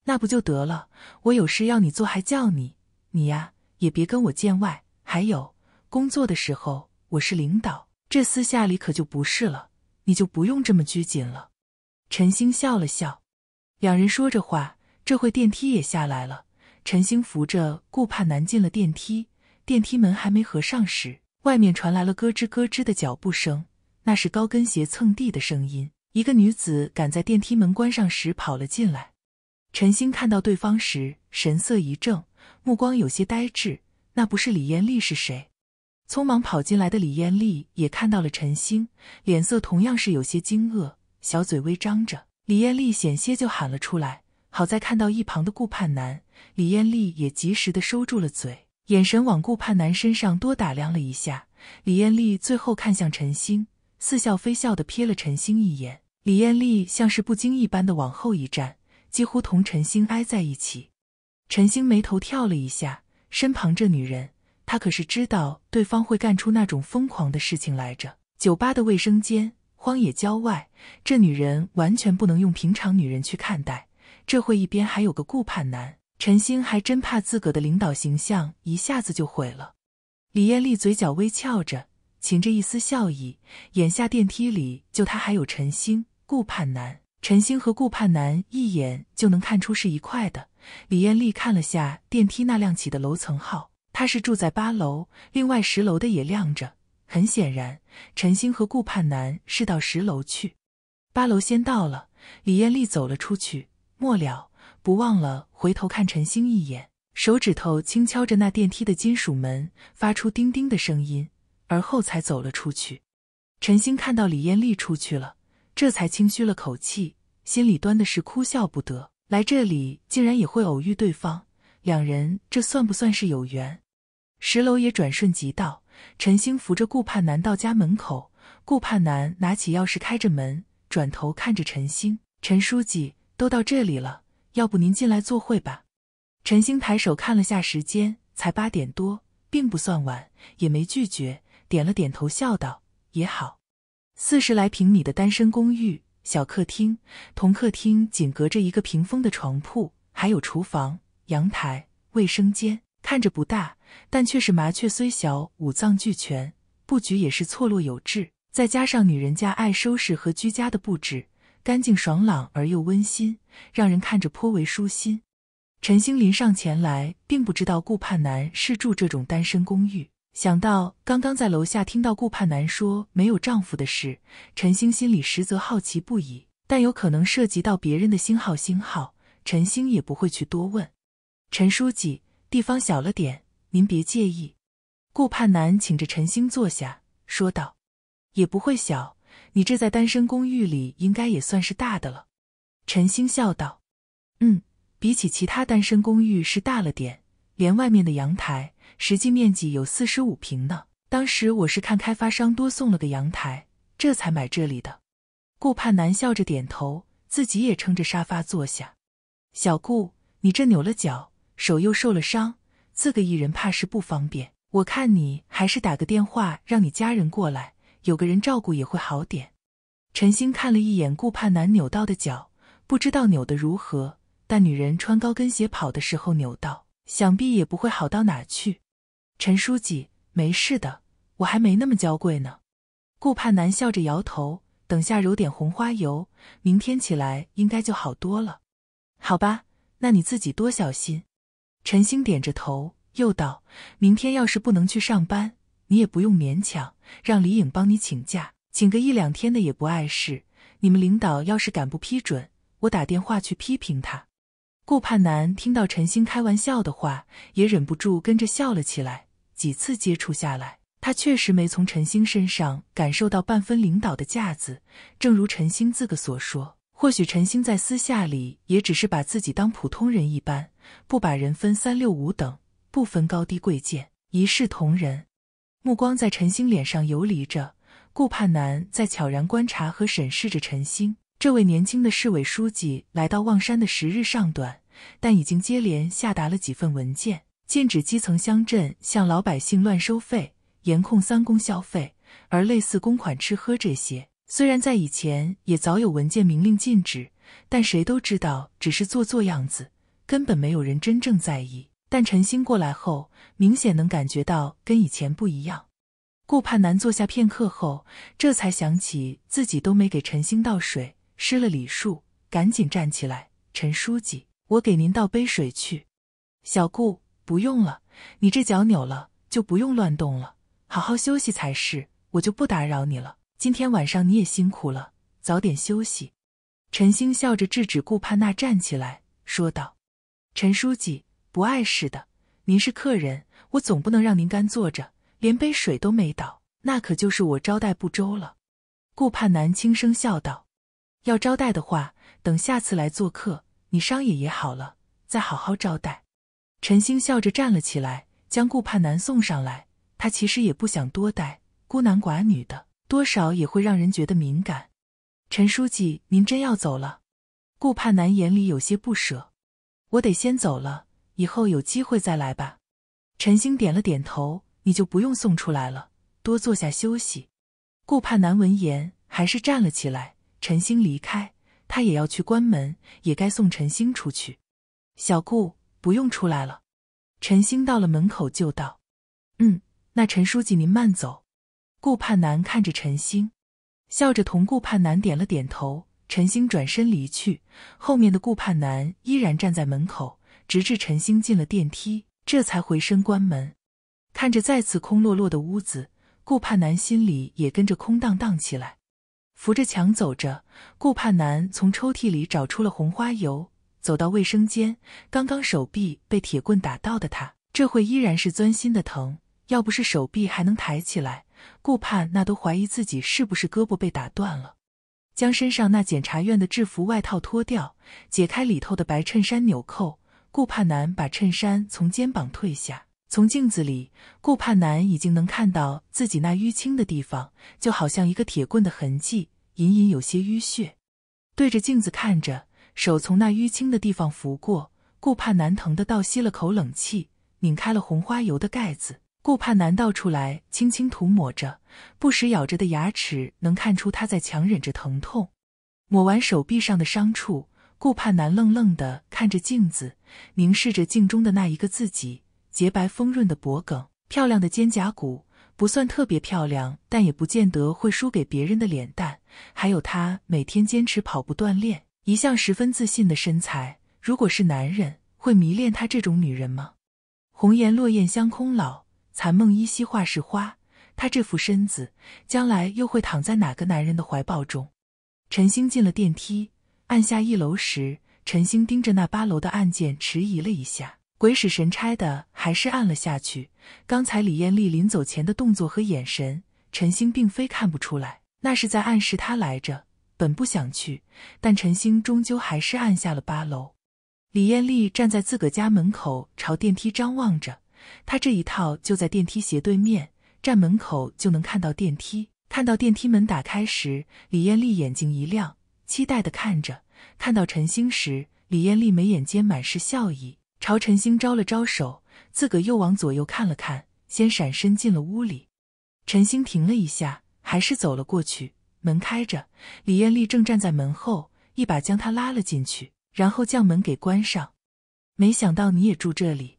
那不就得了？我有事要你做，还叫你？你呀，也别跟我见外。还有，工作的时候我是领导，这私下里可就不是了，你就不用这么拘谨了。”陈星笑了笑。两人说着话，这会电梯也下来了。陈星扶着顾盼南进了电梯，电梯门还没合上时，外面传来了咯吱咯吱的脚步声，那是高跟鞋蹭地的声音。一个女子赶在电梯门关上时跑了进来。陈星看到对方时，神色一怔，目光有些呆滞。那不是李艳丽是谁？匆忙跑进来的李艳丽也看到了陈星，脸色同样是有些惊愕，小嘴微张着。李艳丽险些就喊了出来，好在看到一旁的顾盼南。李艳丽也及时的收住了嘴，眼神往顾盼南身上多打量了一下。李艳丽最后看向陈星，似笑非笑的瞥了陈星一眼。李艳丽像是不经意般的往后一站，几乎同陈星挨在一起。陈星眉头跳了一下，身旁这女人，他可是知道对方会干出那种疯狂的事情来着。酒吧的卫生间，荒野郊外，这女人完全不能用平常女人去看待。这会一边还有个顾盼男，陈星还真怕自个的领导形象一下子就毁了。李艳丽嘴角微翘着，噙着一丝笑意。眼下电梯里就她还有陈星、顾盼南。陈星和顾盼南一眼就能看出是一块的。李艳丽看了下电梯那亮起的楼层号，她是住在八楼，另外十楼的也亮着。很显然，陈星和顾盼南是到十楼去。八楼先到了，李艳丽走了出去。末了。不忘了回头看陈星一眼，手指头轻敲着那电梯的金属门，发出叮叮的声音，而后才走了出去。陈星看到李艳丽出去了，这才轻吁了口气，心里端的是哭笑不得。来这里竟然也会偶遇对方，两人这算不算是有缘？石楼也转瞬即到，陈星扶着顾盼南到家门口，顾盼南拿起钥匙开着门，转头看着陈星：“陈书记都到这里了。”要不您进来坐会吧。陈星抬手看了下时间，才八点多，并不算晚，也没拒绝，点了点头，笑道：“也好。”四十来平米的单身公寓，小客厅同客厅仅隔着一个屏风的床铺，还有厨房、阳台、卫生间，看着不大，但却是麻雀虽小五脏俱全，布局也是错落有致，再加上女人家爱收拾和居家的布置。干净、爽朗而又温馨，让人看着颇为舒心。陈星临上前来，并不知道顾盼南是住这种单身公寓。想到刚刚在楼下听到顾盼南说没有丈夫的事，陈星心里实则好奇不已。但有可能涉及到别人的星号星号，陈星也不会去多问。陈书记，地方小了点，您别介意。顾盼南请着陈星坐下，说道：“也不会小。”你这在单身公寓里应该也算是大的了，陈星笑道：“嗯，比起其他单身公寓是大了点，连外面的阳台，实际面积有四十五平呢。当时我是看开发商多送了个阳台，这才买这里的。”顾盼南笑着点头，自己也撑着沙发坐下。“小顾，你这扭了脚，手又受了伤，自个一人怕是不方便，我看你还是打个电话让你家人过来。”有个人照顾也会好点。陈星看了一眼顾盼南扭到的脚，不知道扭得如何，但女人穿高跟鞋跑的时候扭到，想必也不会好到哪去。陈书记，没事的，我还没那么娇贵呢。顾盼南笑着摇头，等下揉点红花油，明天起来应该就好多了。好吧，那你自己多小心。陈星点着头，又道：“明天要是不能去上班，你也不用勉强。”让李颖帮你请假，请个一两天的也不碍事。你们领导要是敢不批准，我打电话去批评他。顾盼南听到陈星开玩笑的话，也忍不住跟着笑了起来。几次接触下来，他确实没从陈星身上感受到半分领导的架子。正如陈星自个所说，或许陈星在私下里也只是把自己当普通人一般，不把人分三六五等，不分高低贵贱，一视同仁。目光在陈星脸上游离着，顾盼南在悄然观察和审视着陈星。这位年轻的市委书记来到望山的时日尚短，但已经接连下达了几份文件，禁止基层乡镇向老百姓乱收费，严控三公消费。而类似公款吃喝这些，虽然在以前也早有文件明令禁止，但谁都知道只是做做样子，根本没有人真正在意。但陈星过来后，明显能感觉到跟以前不一样。顾盼南坐下片刻后，这才想起自己都没给陈星倒水，失了礼数，赶紧站起来：“陈书记，我给您倒杯水去。”小顾，不用了，你这脚扭了，就不用乱动了，好好休息才是。我就不打扰你了。今天晚上你也辛苦了，早点休息。陈星笑着制止顾盼娜站起来，说道：“陈书记。”不碍事的，您是客人，我总不能让您干坐着，连杯水都没倒，那可就是我招待不周了。顾盼南轻声笑道：“要招待的话，等下次来做客，你商也也好了，再好好招待。”陈星笑着站了起来，将顾盼南送上来。他其实也不想多待，孤男寡女的，多少也会让人觉得敏感。陈书记，您真要走了？顾盼南眼里有些不舍。我得先走了。以后有机会再来吧。陈星点了点头，你就不用送出来了，多坐下休息。顾盼南闻言还是站了起来。陈星离开，他也要去关门，也该送陈星出去。小顾不用出来了。陈星到了门口就道：“嗯，那陈书记您慢走。”顾盼南看着陈星，笑着同顾盼南点了点头。陈星转身离去，后面的顾盼南依然站在门口。直至陈星进了电梯，这才回身关门。看着再次空落落的屋子，顾盼南心里也跟着空荡荡起来。扶着墙走着，顾盼南从抽屉里找出了红花油，走到卫生间。刚刚手臂被铁棍打到的他，这会依然是钻心的疼。要不是手臂还能抬起来，顾盼那都怀疑自己是不是胳膊被打断了。将身上那检察院的制服外套脱掉，解开里头的白衬衫纽扣。顾盼南把衬衫从肩膀褪下，从镜子里，顾盼南已经能看到自己那淤青的地方，就好像一个铁棍的痕迹，隐隐有些淤血。对着镜子看着，手从那淤青的地方拂过，顾盼南疼的倒吸了口冷气，拧开了红花油的盖子，顾盼南倒出来，轻轻涂抹着，不时咬着的牙齿能看出他在强忍着疼痛。抹完手臂上的伤处。顾盼南愣愣的看着镜子，凝视着镜中的那一个自己，洁白丰润的脖颈，漂亮的肩胛骨，不算特别漂亮，但也不见得会输给别人的脸蛋。还有她每天坚持跑步锻炼，一向十分自信的身材。如果是男人，会迷恋她这种女人吗？红颜落雁香空老，残梦依稀画是花。她这副身子，将来又会躺在哪个男人的怀抱中？陈星进了电梯。按下一楼时，陈星盯着那八楼的按键，迟疑了一下，鬼使神差的还是按了下去。刚才李艳丽临走前的动作和眼神，陈星并非看不出来，那是在暗示他来着。本不想去，但陈星终究还是按下了八楼。李艳丽站在自个家门口，朝电梯张望着。她这一套就在电梯斜对面，站门口就能看到电梯。看到电梯门打开时，李艳丽眼睛一亮。期待的看着，看到陈星时，李艳丽眉眼间满是笑意，朝陈星招了招手，自个又往左右看了看，先闪身进了屋里。陈星停了一下，还是走了过去。门开着，李艳丽正站在门后，一把将他拉了进去，然后将门给关上。没想到你也住这里。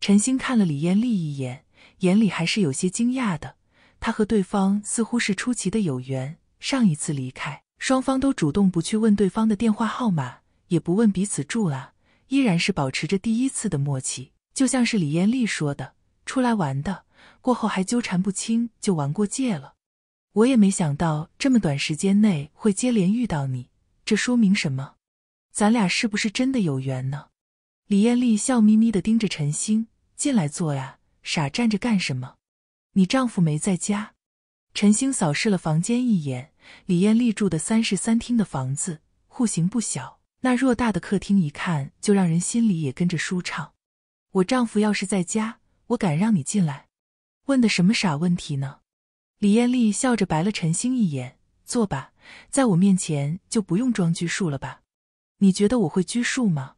陈星看了李艳丽一眼，眼里还是有些惊讶的。他和对方似乎是出奇的有缘。上一次离开。双方都主动不去问对方的电话号码，也不问彼此住了，依然是保持着第一次的默契，就像是李艳丽说的：“出来玩的，过后还纠缠不清，就玩过界了。”我也没想到这么短时间内会接连遇到你，这说明什么？咱俩是不是真的有缘呢？李艳丽笑眯眯地盯着陈星，进来坐呀，傻站着干什么？你丈夫没在家？陈星扫视了房间一眼。李艳丽住的三室三厅的房子，户型不小。那偌大的客厅一看就让人心里也跟着舒畅。我丈夫要是在家，我敢让你进来？问的什么傻问题呢？李艳丽笑着白了陈星一眼：“坐吧，在我面前就不用装拘束了吧？你觉得我会拘束吗？”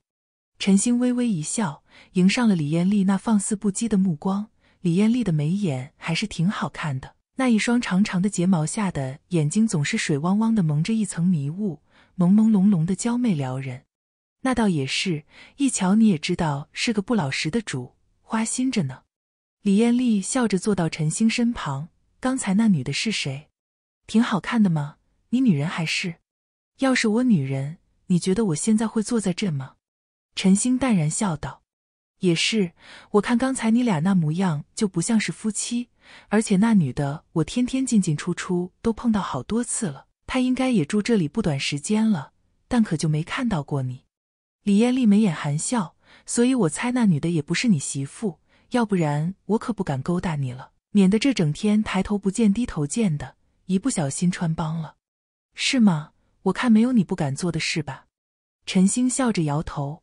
陈星微微一笑，迎上了李艳丽那放肆不羁的目光。李艳丽的眉眼还是挺好看的。那一双长长的睫毛下的眼睛总是水汪汪的，蒙着一层迷雾，朦朦胧胧的，娇媚撩人。那倒也是，一瞧你也知道是个不老实的主，花心着呢。李艳丽笑着坐到陈星身旁。刚才那女的是谁？挺好看的吗？你女人还是？要是我女人，你觉得我现在会坐在这吗？陈星淡然笑道：“也是，我看刚才你俩那模样就不像是夫妻。”而且那女的，我天天进进出出，都碰到好多次了。她应该也住这里不短时间了，但可就没看到过你。李艳丽眉眼含笑，所以我猜那女的也不是你媳妇，要不然我可不敢勾搭你了，免得这整天抬头不见低头见的，一不小心穿帮了，是吗？我看没有你不敢做的事吧。陈星笑着摇头，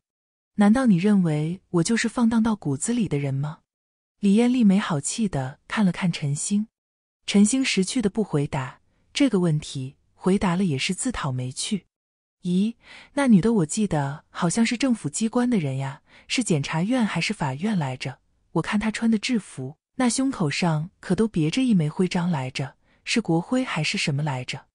难道你认为我就是放荡到骨子里的人吗？李艳丽没好气的看了看陈星，陈星识趣的不回答这个问题，回答了也是自讨没趣。咦，那女的我记得好像是政府机关的人呀，是检察院还是法院来着？我看她穿的制服，那胸口上可都别着一枚徽章来着，是国徽还是什么来着？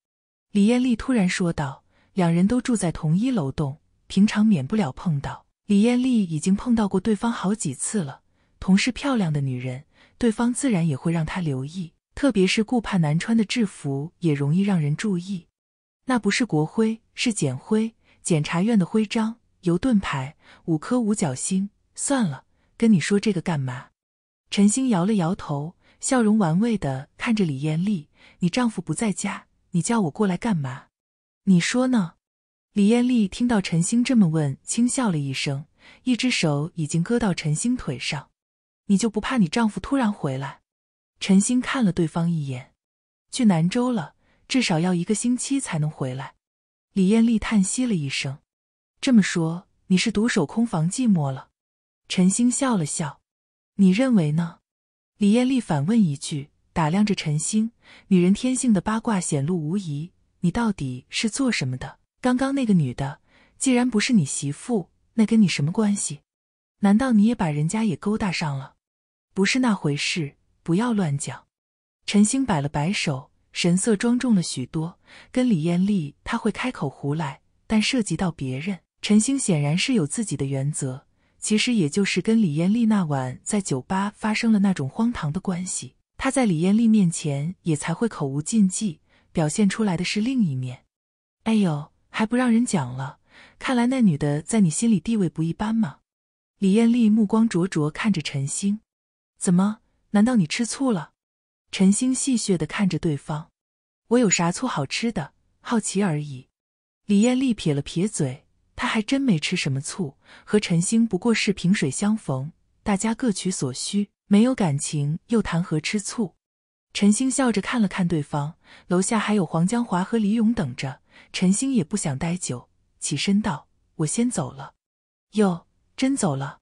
李艳丽突然说道。两人都住在同一楼栋，平常免不了碰到。李艳丽已经碰到过对方好几次了。同是漂亮的女人，对方自然也会让她留意，特别是顾盼难穿的制服也容易让人注意。那不是国徽，是检徽，检察院的徽章，有盾牌，五颗五角星。算了，跟你说这个干嘛？陈星摇了摇头，笑容玩味的看着李艳丽：“你丈夫不在家，你叫我过来干嘛？你说呢？”李艳丽听到陈星这么问，轻笑了一声，一只手已经搁到陈星腿上。你就不怕你丈夫突然回来？陈星看了对方一眼，去南州了，至少要一个星期才能回来。李艳丽叹息了一声，这么说你是独守空房寂寞了？陈星笑了笑，你认为呢？李艳丽反问一句，打量着陈星，女人天性的八卦显露无疑。你到底是做什么的？刚刚那个女的，既然不是你媳妇，那跟你什么关系？难道你也把人家也勾搭上了？不是那回事，不要乱讲。陈星摆了摆手，神色庄重了许多。跟李艳丽，他会开口胡来；但涉及到别人，陈星显然是有自己的原则。其实也就是跟李艳丽那晚在酒吧发生了那种荒唐的关系，他在李艳丽面前也才会口无禁忌，表现出来的是另一面。哎呦，还不让人讲了？看来那女的在你心里地位不一般嘛。李艳丽目光灼灼看着陈星，怎么？难道你吃醋了？陈星戏谑的看着对方，我有啥醋好吃的？好奇而已。李艳丽撇了撇嘴，她还真没吃什么醋，和陈星不过是萍水相逢，大家各取所需，没有感情又谈何吃醋？陈星笑着看了看对方，楼下还有黄江华和李勇等着，陈星也不想待久，起身道：“我先走了。”哟。真走了？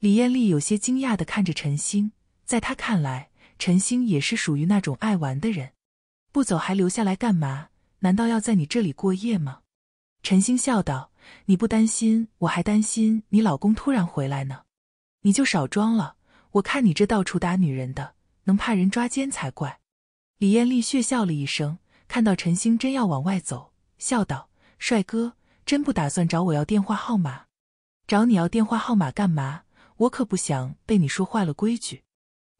李艳丽有些惊讶的看着陈星，在她看来，陈星也是属于那种爱玩的人，不走还留下来干嘛？难道要在你这里过夜吗？陈星笑道：“你不担心，我还担心你老公突然回来呢。”你就少装了，我看你这到处打女人的，能怕人抓奸才怪。李艳丽却笑了一声，看到陈星真要往外走，笑道：“帅哥，真不打算找我要电话号码？”找你要电话号码干嘛？我可不想被你说坏了规矩。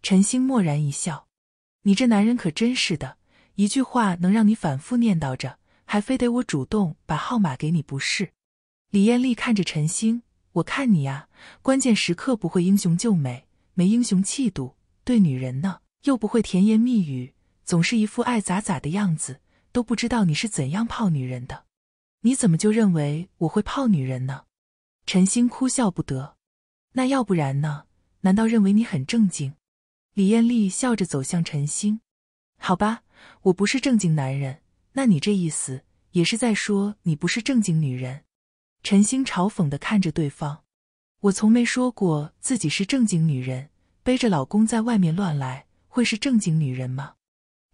陈星默然一笑：“你这男人可真是的，一句话能让你反复念叨着，还非得我主动把号码给你不是？”李艳丽看着陈星：“我看你呀，关键时刻不会英雄救美，没英雄气度；对女人呢，又不会甜言蜜语，总是一副爱咋咋的样子，都不知道你是怎样泡女人的。你怎么就认为我会泡女人呢？”陈星哭笑不得，那要不然呢？难道认为你很正经？李艳丽笑着走向陈星，好吧，我不是正经男人。那你这意思也是在说你不是正经女人？陈星嘲讽的看着对方，我从没说过自己是正经女人，背着老公在外面乱来，会是正经女人吗？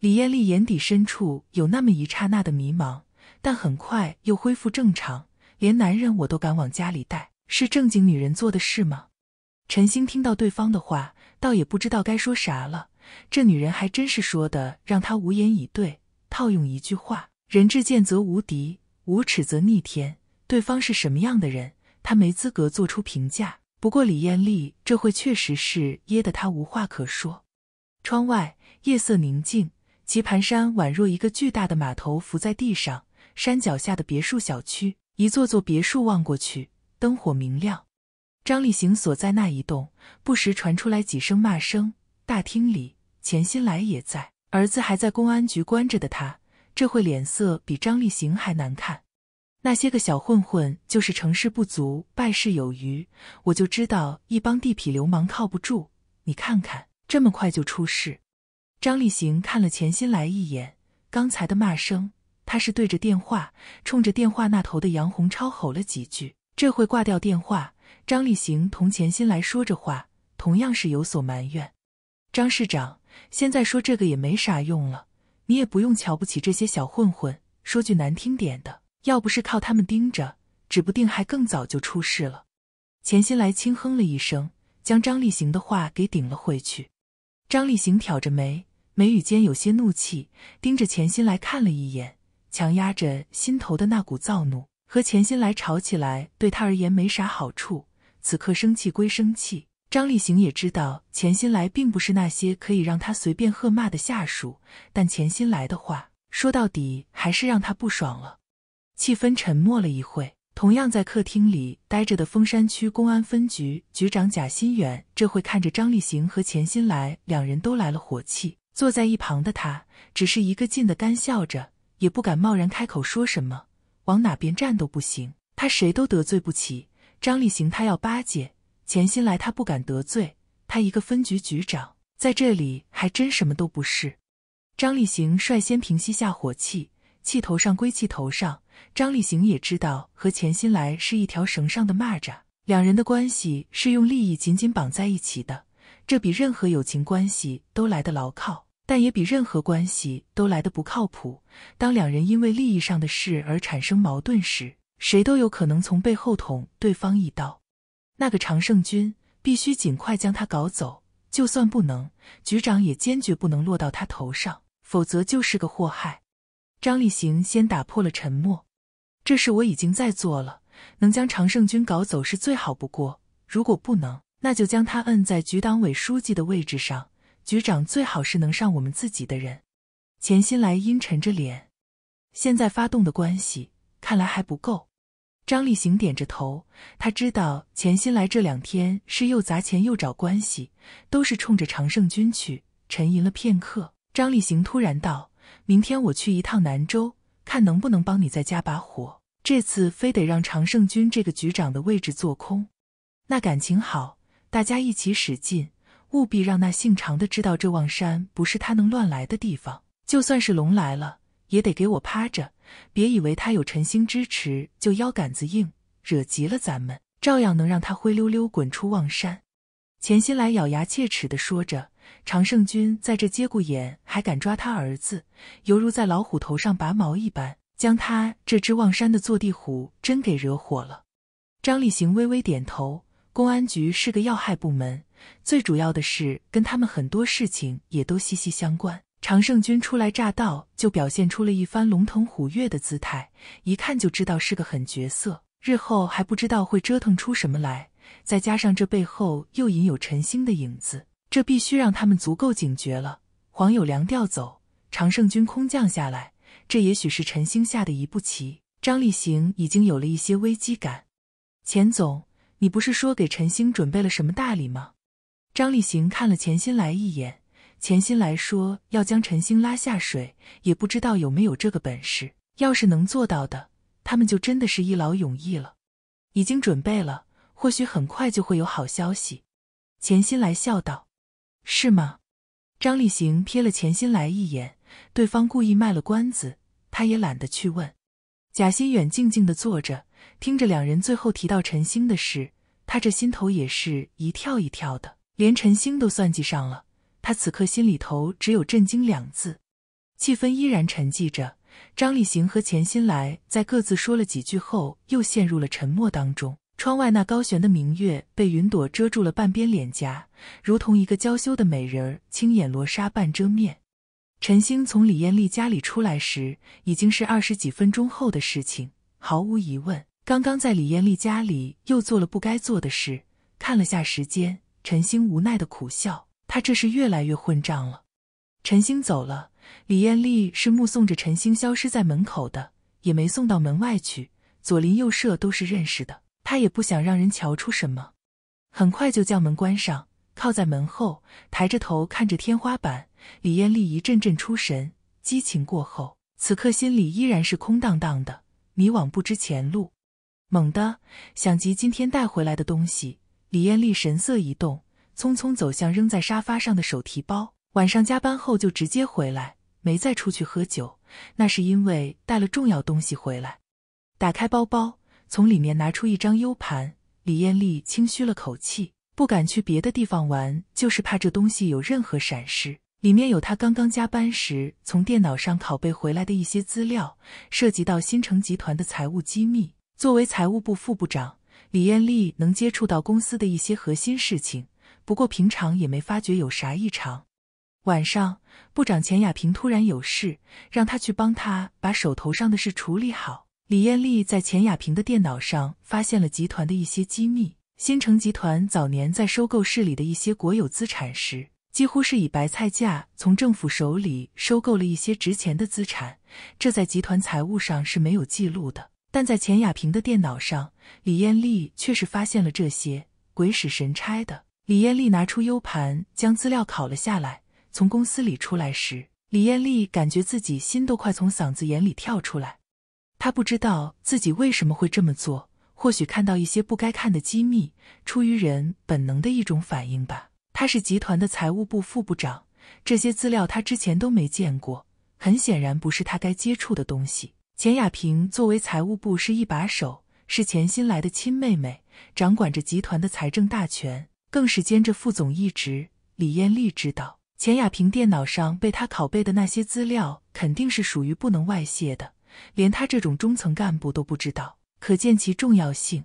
李艳丽眼底深处有那么一刹那的迷茫，但很快又恢复正常。连男人我都敢往家里带，是正经女人做的事吗？陈星听到对方的话，倒也不知道该说啥了。这女人还真是说的，让他无言以对。套用一句话：人至贱则无敌，无耻则逆天。对方是什么样的人，他没资格做出评价。不过李艳丽这会确实是噎得他无话可说。窗外夜色宁静，棋盘山宛若一个巨大的码头浮在地上，山脚下的别墅小区。一座座别墅望过去，灯火明亮。张立行所在那一栋，不时传出来几声骂声。大厅里，钱新来也在，儿子还在公安局关着的他，这会脸色比张立行还难看。那些个小混混就是成事不足，败事有余。我就知道一帮地痞流氓靠不住。你看看，这么快就出事。张立行看了钱新来一眼，刚才的骂声。他是对着电话，冲着电话那头的杨洪超吼了几句。这会挂掉电话，张立行同钱新来说着话，同样是有所埋怨。张市长现在说这个也没啥用了，你也不用瞧不起这些小混混。说句难听点的，要不是靠他们盯着，指不定还更早就出事了。钱新来轻哼了一声，将张立行的话给顶了回去。张立行挑着眉，眉宇间有些怒气，盯着钱新来看了一眼。强压着心头的那股躁怒，和钱新来吵起来对他而言没啥好处。此刻生气归生气，张立行也知道钱新来并不是那些可以让他随便喝骂的下属，但钱新来的话说到底还是让他不爽了。气氛沉默了一会，同样在客厅里待着的丰山区公安分局局长贾新远，这会看着张立行和钱新来两人都来了火气，坐在一旁的他只是一个劲的干笑着。也不敢贸然开口说什么，往哪边站都不行。他谁都得罪不起。张立行，他要巴结；钱新来，他不敢得罪。他一个分局局长，在这里还真什么都不是。张立行率先平息下火气，气头上归气头上。张立行也知道和钱新来是一条绳上的蚂蚱，两人的关系是用利益紧紧绑在一起的，这比任何友情关系都来得牢靠。但也比任何关系都来得不靠谱。当两人因为利益上的事而产生矛盾时，谁都有可能从背后捅对方一刀。那个常胜军必须尽快将他搞走，就算不能，局长也坚决不能落到他头上，否则就是个祸害。张立行先打破了沉默：“这事我已经在做了，能将常胜军搞走是最好不过。如果不能，那就将他摁在局党委书记的位置上。”局长最好是能上我们自己的人。钱新来阴沉着脸，现在发动的关系看来还不够。张立行点着头，他知道钱新来这两天是又砸钱又找关系，都是冲着常胜军去。沉吟了片刻，张立行突然道：“明天我去一趟南州，看能不能帮你再加把火。这次非得让常胜军这个局长的位置做空。那感情好，大家一起使劲。”务必让那姓常的知道，这望山不是他能乱来的地方。就算是龙来了，也得给我趴着。别以为他有陈兴支持就腰杆子硬，惹急了咱们，照样能让他灰溜溜滚出望山。钱新来咬牙切齿地说着：“常胜军在这接骨眼还敢抓他儿子，犹如在老虎头上拔毛一般，将他这只望山的坐地虎真给惹火了。”张立行微微点头：“公安局是个要害部门。”最主要的是，跟他们很多事情也都息息相关。常胜军初来乍到，就表现出了一番龙腾虎跃的姿态，一看就知道是个狠角色，日后还不知道会折腾出什么来。再加上这背后又隐有陈星的影子，这必须让他们足够警觉了。黄有良调走，常胜军空降下来，这也许是陈星下的一步棋。张立行已经有了一些危机感。钱总，你不是说给陈星准备了什么大礼吗？张立行看了钱新来一眼，钱新来说要将陈星拉下水，也不知道有没有这个本事。要是能做到的，他们就真的是一劳永逸了。已经准备了，或许很快就会有好消息。钱新来笑道：“是吗？”张立行瞥了钱新来一眼，对方故意卖了关子，他也懒得去问。贾新远静静的坐着，听着两人最后提到陈星的事，他这心头也是一跳一跳的。连陈星都算计上了，他此刻心里头只有震惊两字。气氛依然沉寂着，张立行和钱新来在各自说了几句后，又陷入了沉默当中。窗外那高悬的明月被云朵遮住了半边脸颊，如同一个娇羞的美人儿，轻掩罗纱半遮面。陈星从李艳丽家里出来时，已经是二十几分钟后的事情。毫无疑问，刚刚在李艳丽家里又做了不该做的事。看了下时间。陈星无奈的苦笑，他这是越来越混账了。陈星走了，李艳丽是目送着陈星消失在门口的，也没送到门外去。左邻右舍都是认识的，她也不想让人瞧出什么，很快就将门关上，靠在门后，抬着头看着天花板。李艳丽一阵阵出神，激情过后，此刻心里依然是空荡荡的，迷惘不知前路。猛地想及今天带回来的东西。李艳丽神色一动，匆匆走向扔在沙发上的手提包。晚上加班后就直接回来，没再出去喝酒。那是因为带了重要东西回来。打开包包，从里面拿出一张 U 盘。李艳丽轻吁了口气，不敢去别的地方玩，就是怕这东西有任何闪失。里面有他刚刚加班时从电脑上拷贝回来的一些资料，涉及到新城集团的财务机密。作为财务部副部长。李艳丽能接触到公司的一些核心事情，不过平常也没发觉有啥异常。晚上，部长钱亚平突然有事，让他去帮他把手头上的事处理好。李艳丽在钱亚平的电脑上发现了集团的一些机密。新城集团早年在收购市里的一些国有资产时，几乎是以白菜价从政府手里收购了一些值钱的资产，这在集团财务上是没有记录的。但在钱雅萍的电脑上，李艳丽却是发现了这些鬼使神差的。李艳丽拿出 U 盘，将资料拷了下来。从公司里出来时，李艳丽感觉自己心都快从嗓子眼里跳出来。她不知道自己为什么会这么做，或许看到一些不该看的机密，出于人本能的一种反应吧。他是集团的财务部副部长，这些资料他之前都没见过，很显然不是他该接触的东西。钱亚平作为财务部是一把手，是钱新来的亲妹妹，掌管着集团的财政大权，更是兼着副总一职。李艳丽知道钱亚平电脑上被他拷贝的那些资料，肯定是属于不能外泄的，连他这种中层干部都不知道，可见其重要性。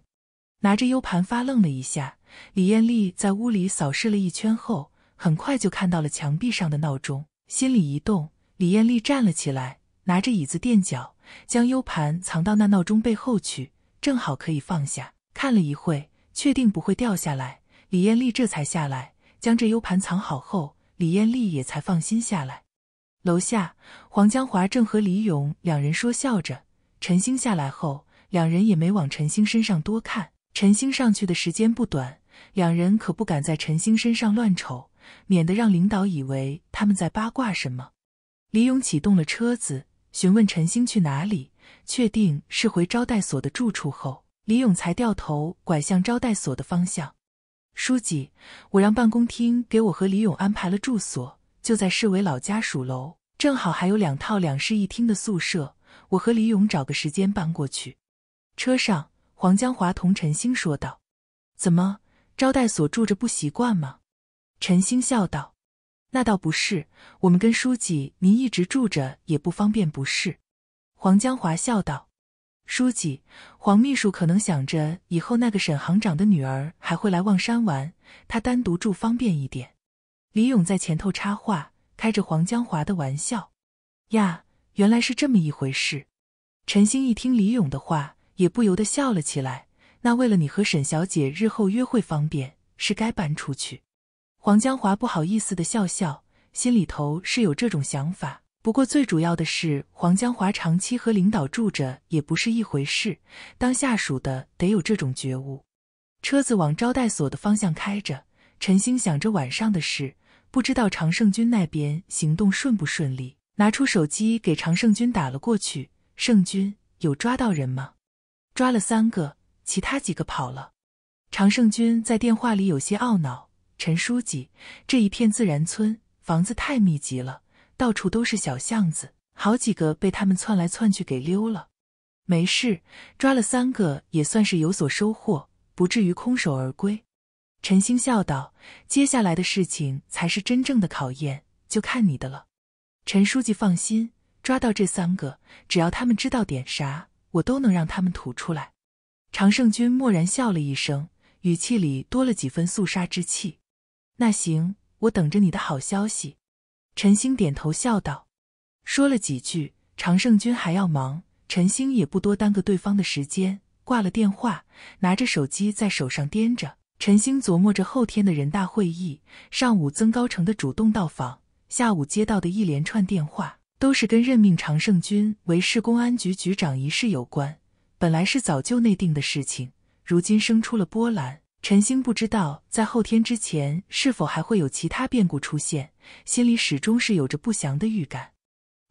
拿着 U 盘发愣了一下，李艳丽在屋里扫视了一圈后，很快就看到了墙壁上的闹钟，心里一动，李艳丽站了起来，拿着椅子垫脚。将 U 盘藏到那闹钟背后去，正好可以放下。看了一会，确定不会掉下来，李艳丽这才下来将这 U 盘藏好后，李艳丽也才放心下来。楼下，黄江华正和李勇两人说笑着。陈星下来后，两人也没往陈星身上多看。陈星上去的时间不短，两人可不敢在陈星身上乱瞅，免得让领导以为他们在八卦什么。李勇启动了车子。询问陈星去哪里，确定是回招待所的住处后，李勇才掉头拐向招待所的方向。书记，我让办公厅给我和李勇安排了住所，就在市委老家属楼，正好还有两套两室一厅的宿舍，我和李勇找个时间搬过去。车上，黄江华同陈星说道：“怎么，招待所住着不习惯吗？”陈星笑道。那倒不是，我们跟书记您一直住着也不方便，不是？黄江华笑道：“书记，黄秘书可能想着以后那个沈行长的女儿还会来望山玩，他单独住方便一点。”李勇在前头插话，开着黄江华的玩笑：“呀，原来是这么一回事。”陈星一听李勇的话，也不由得笑了起来。那为了你和沈小姐日后约会方便，是该搬出去。黄江华不好意思的笑笑，心里头是有这种想法。不过最主要的是，黄江华长期和领导住着也不是一回事，当下属的得有这种觉悟。车子往招待所的方向开着，陈星想着晚上的事，不知道常胜军那边行动顺不顺利，拿出手机给常胜军打了过去：“胜军，有抓到人吗？”“抓了三个，其他几个跑了。”常胜军在电话里有些懊恼。陈书记，这一片自然村房子太密集了，到处都是小巷子，好几个被他们窜来窜去给溜了。没事，抓了三个也算是有所收获，不至于空手而归。陈星笑道：“接下来的事情才是真正的考验，就看你的了。”陈书记放心，抓到这三个，只要他们知道点啥，我都能让他们吐出来。常胜军蓦然笑了一声，语气里多了几分肃杀之气。那行，我等着你的好消息。”陈星点头笑道，说了几句，常胜军还要忙，陈星也不多耽搁对方的时间，挂了电话，拿着手机在手上掂着。陈星琢磨着后天的人大会议，上午曾高成的主动到访，下午接到的一连串电话，都是跟任命常胜军为市公安局局长一事有关。本来是早就内定的事情，如今生出了波澜。陈星不知道在后天之前是否还会有其他变故出现，心里始终是有着不祥的预感。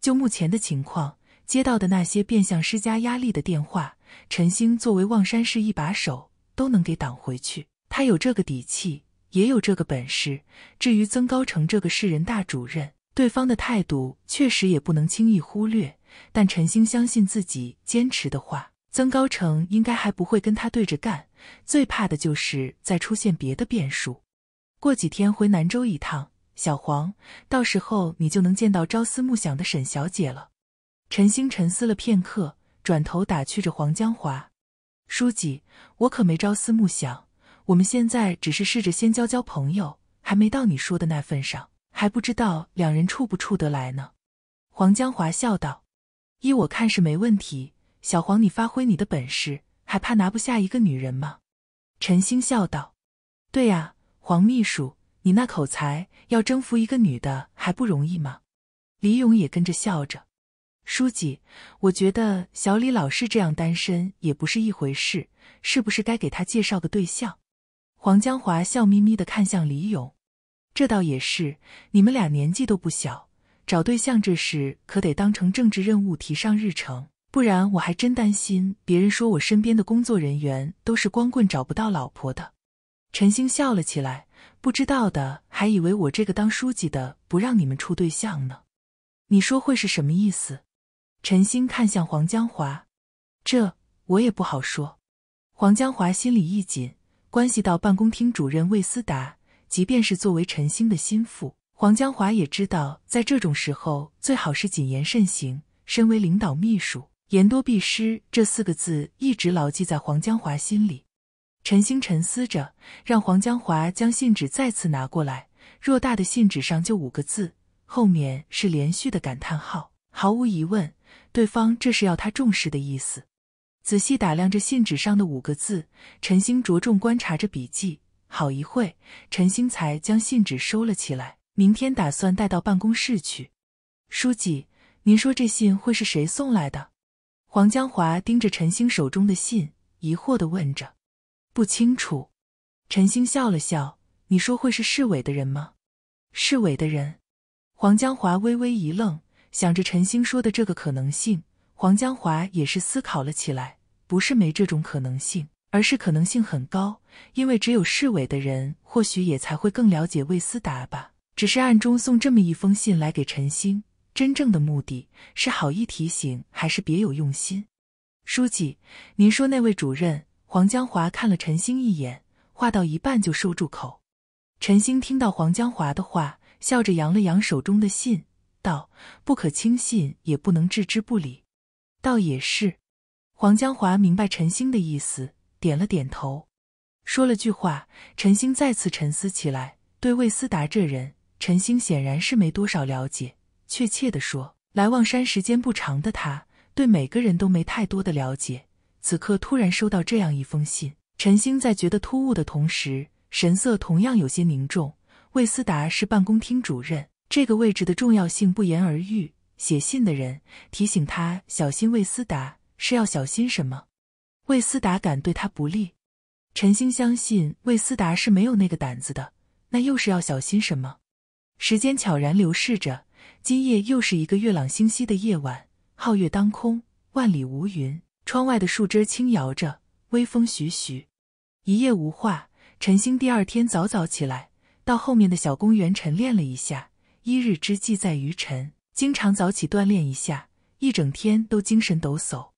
就目前的情况，接到的那些变相施加压力的电话，陈星作为望山市一把手都能给挡回去，他有这个底气，也有这个本事。至于曾高成这个市人大主任，对方的态度确实也不能轻易忽略，但陈星相信自己坚持的话，曾高成应该还不会跟他对着干。最怕的就是再出现别的变数。过几天回南州一趟，小黄，到时候你就能见到朝思暮想的沈小姐了。陈星沉思了片刻，转头打趣着黄江华：“书记，我可没朝思暮想，我们现在只是试着先交交朋友，还没到你说的那份上，还不知道两人处不处得来呢。”黄江华笑道：“依我看是没问题，小黄，你发挥你的本事。”还怕拿不下一个女人吗？陈星笑道：“对呀，黄秘书，你那口才要征服一个女的还不容易吗？”李勇也跟着笑着：“书记，我觉得小李老是这样单身也不是一回事，是不是该给他介绍个对象？”黄江华笑眯眯的看向李勇：“这倒也是，你们俩年纪都不小，找对象这事可得当成政治任务提上日程。”不然我还真担心别人说我身边的工作人员都是光棍找不到老婆的。陈星笑了起来，不知道的还以为我这个当书记的不让你们处对象呢。你说会是什么意思？陈星看向黄江华，这我也不好说。黄江华心里一紧，关系到办公厅主任魏思达，即便是作为陈星的心腹，黄江华也知道在这种时候最好是谨言慎行。身为领导秘书。言多必失，这四个字一直牢记在黄江华心里。陈星沉思着，让黄江华将信纸再次拿过来。偌大的信纸上就五个字，后面是连续的感叹号。毫无疑问，对方这是要他重视的意思。仔细打量着信纸上的五个字，陈星着重观察着笔迹。好一会陈星才将信纸收了起来。明天打算带到办公室去。书记，您说这信会是谁送来的？黄江华盯着陈星手中的信，疑惑地问着：“不清楚。”陈星笑了笑：“你说会是市委的人吗？”市委的人？黄江华微微一愣，想着陈星说的这个可能性，黄江华也是思考了起来。不是没这种可能性，而是可能性很高。因为只有市委的人，或许也才会更了解魏思达吧。只是暗中送这么一封信来给陈星。真正的目的是好意提醒，还是别有用心？书记，您说那位主任黄江华看了陈星一眼，话到一半就收住口。陈星听到黄江华的话，笑着扬了扬手中的信，道：“不可轻信，也不能置之不理。”倒也是。黄江华明白陈星的意思，点了点头，说了句话。陈星再次沉思起来。对魏思达这人，陈星显然是没多少了解。确切的说，来望山时间不长的他，对每个人都没太多的了解。此刻突然收到这样一封信，陈星在觉得突兀的同时，神色同样有些凝重。魏思达是办公厅主任，这个位置的重要性不言而喻。写信的人提醒他小心魏思达，是要小心什么？魏思达敢对他不利？陈星相信魏思达是没有那个胆子的。那又是要小心什么？时间悄然流逝着。今夜又是一个月朗星稀的夜晚，皓月当空，万里无云。窗外的树枝轻摇着，微风徐徐。一夜无话。陈星第二天早早起来，到后面的小公园晨练了一下。一日之计在于晨，经常早起锻炼一下，一整天都精神抖擞。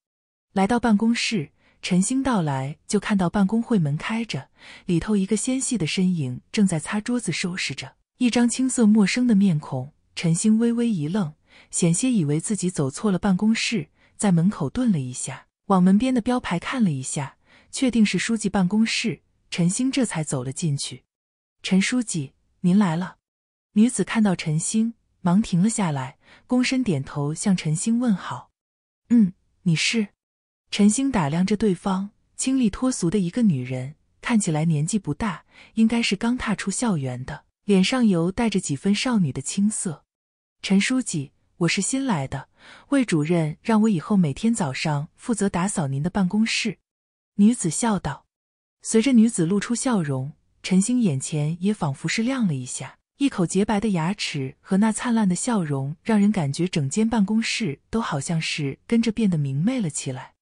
来到办公室，陈星到来就看到办公会门开着，里头一个纤细的身影正在擦桌子收拾着，一张青涩陌生的面孔。陈星微微一愣，险些以为自己走错了办公室，在门口顿了一下，往门边的标牌看了一下，确定是书记办公室，陈星这才走了进去。陈书记，您来了。女子看到陈星，忙停了下来，躬身点头向陈星问好。嗯，你是？陈星打量着对方，清丽脱俗的一个女人，看起来年纪不大，应该是刚踏出校园的，脸上犹带着几分少女的青涩。陈书记，我是新来的。魏主任让我以后每天早上负责打扫您的办公室。”女子笑道。随着女子露出笑容，陈星眼前也仿佛是亮了一下。一口洁白的牙齿和那灿烂的笑容，让人感觉整间办公室都好像是跟着变得明媚了起来。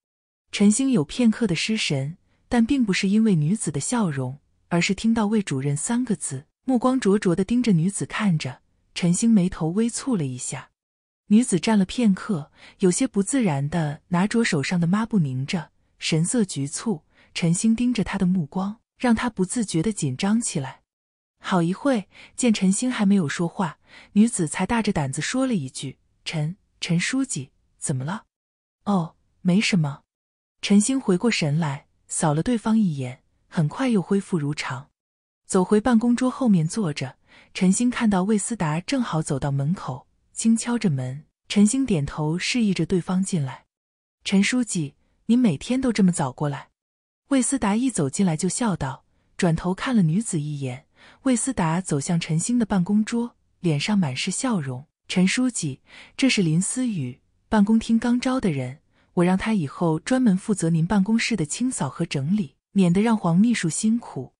陈星有片刻的失神，但并不是因为女子的笑容，而是听到“魏主任”三个字，目光灼灼地盯着女子看着。陈星眉头微蹙了一下，女子站了片刻，有些不自然的拿着手上的抹布拧着，神色局促。陈星盯着她的目光，让她不自觉的紧张起来。好一会，见陈星还没有说话，女子才大着胆子说了一句：“陈陈书记，怎么了？”“哦，没什么。”陈星回过神来，扫了对方一眼，很快又恢复如常，走回办公桌后面坐着。陈星看到魏思达正好走到门口，轻敲着门。陈星点头示意着对方进来。陈书记，您每天都这么早过来？魏思达一走进来就笑道，转头看了女子一眼。魏思达走向陈星的办公桌，脸上满是笑容。陈书记，这是林思雨，办公厅刚招的人，我让他以后专门负责您办公室的清扫和整理，免得让黄秘书辛苦。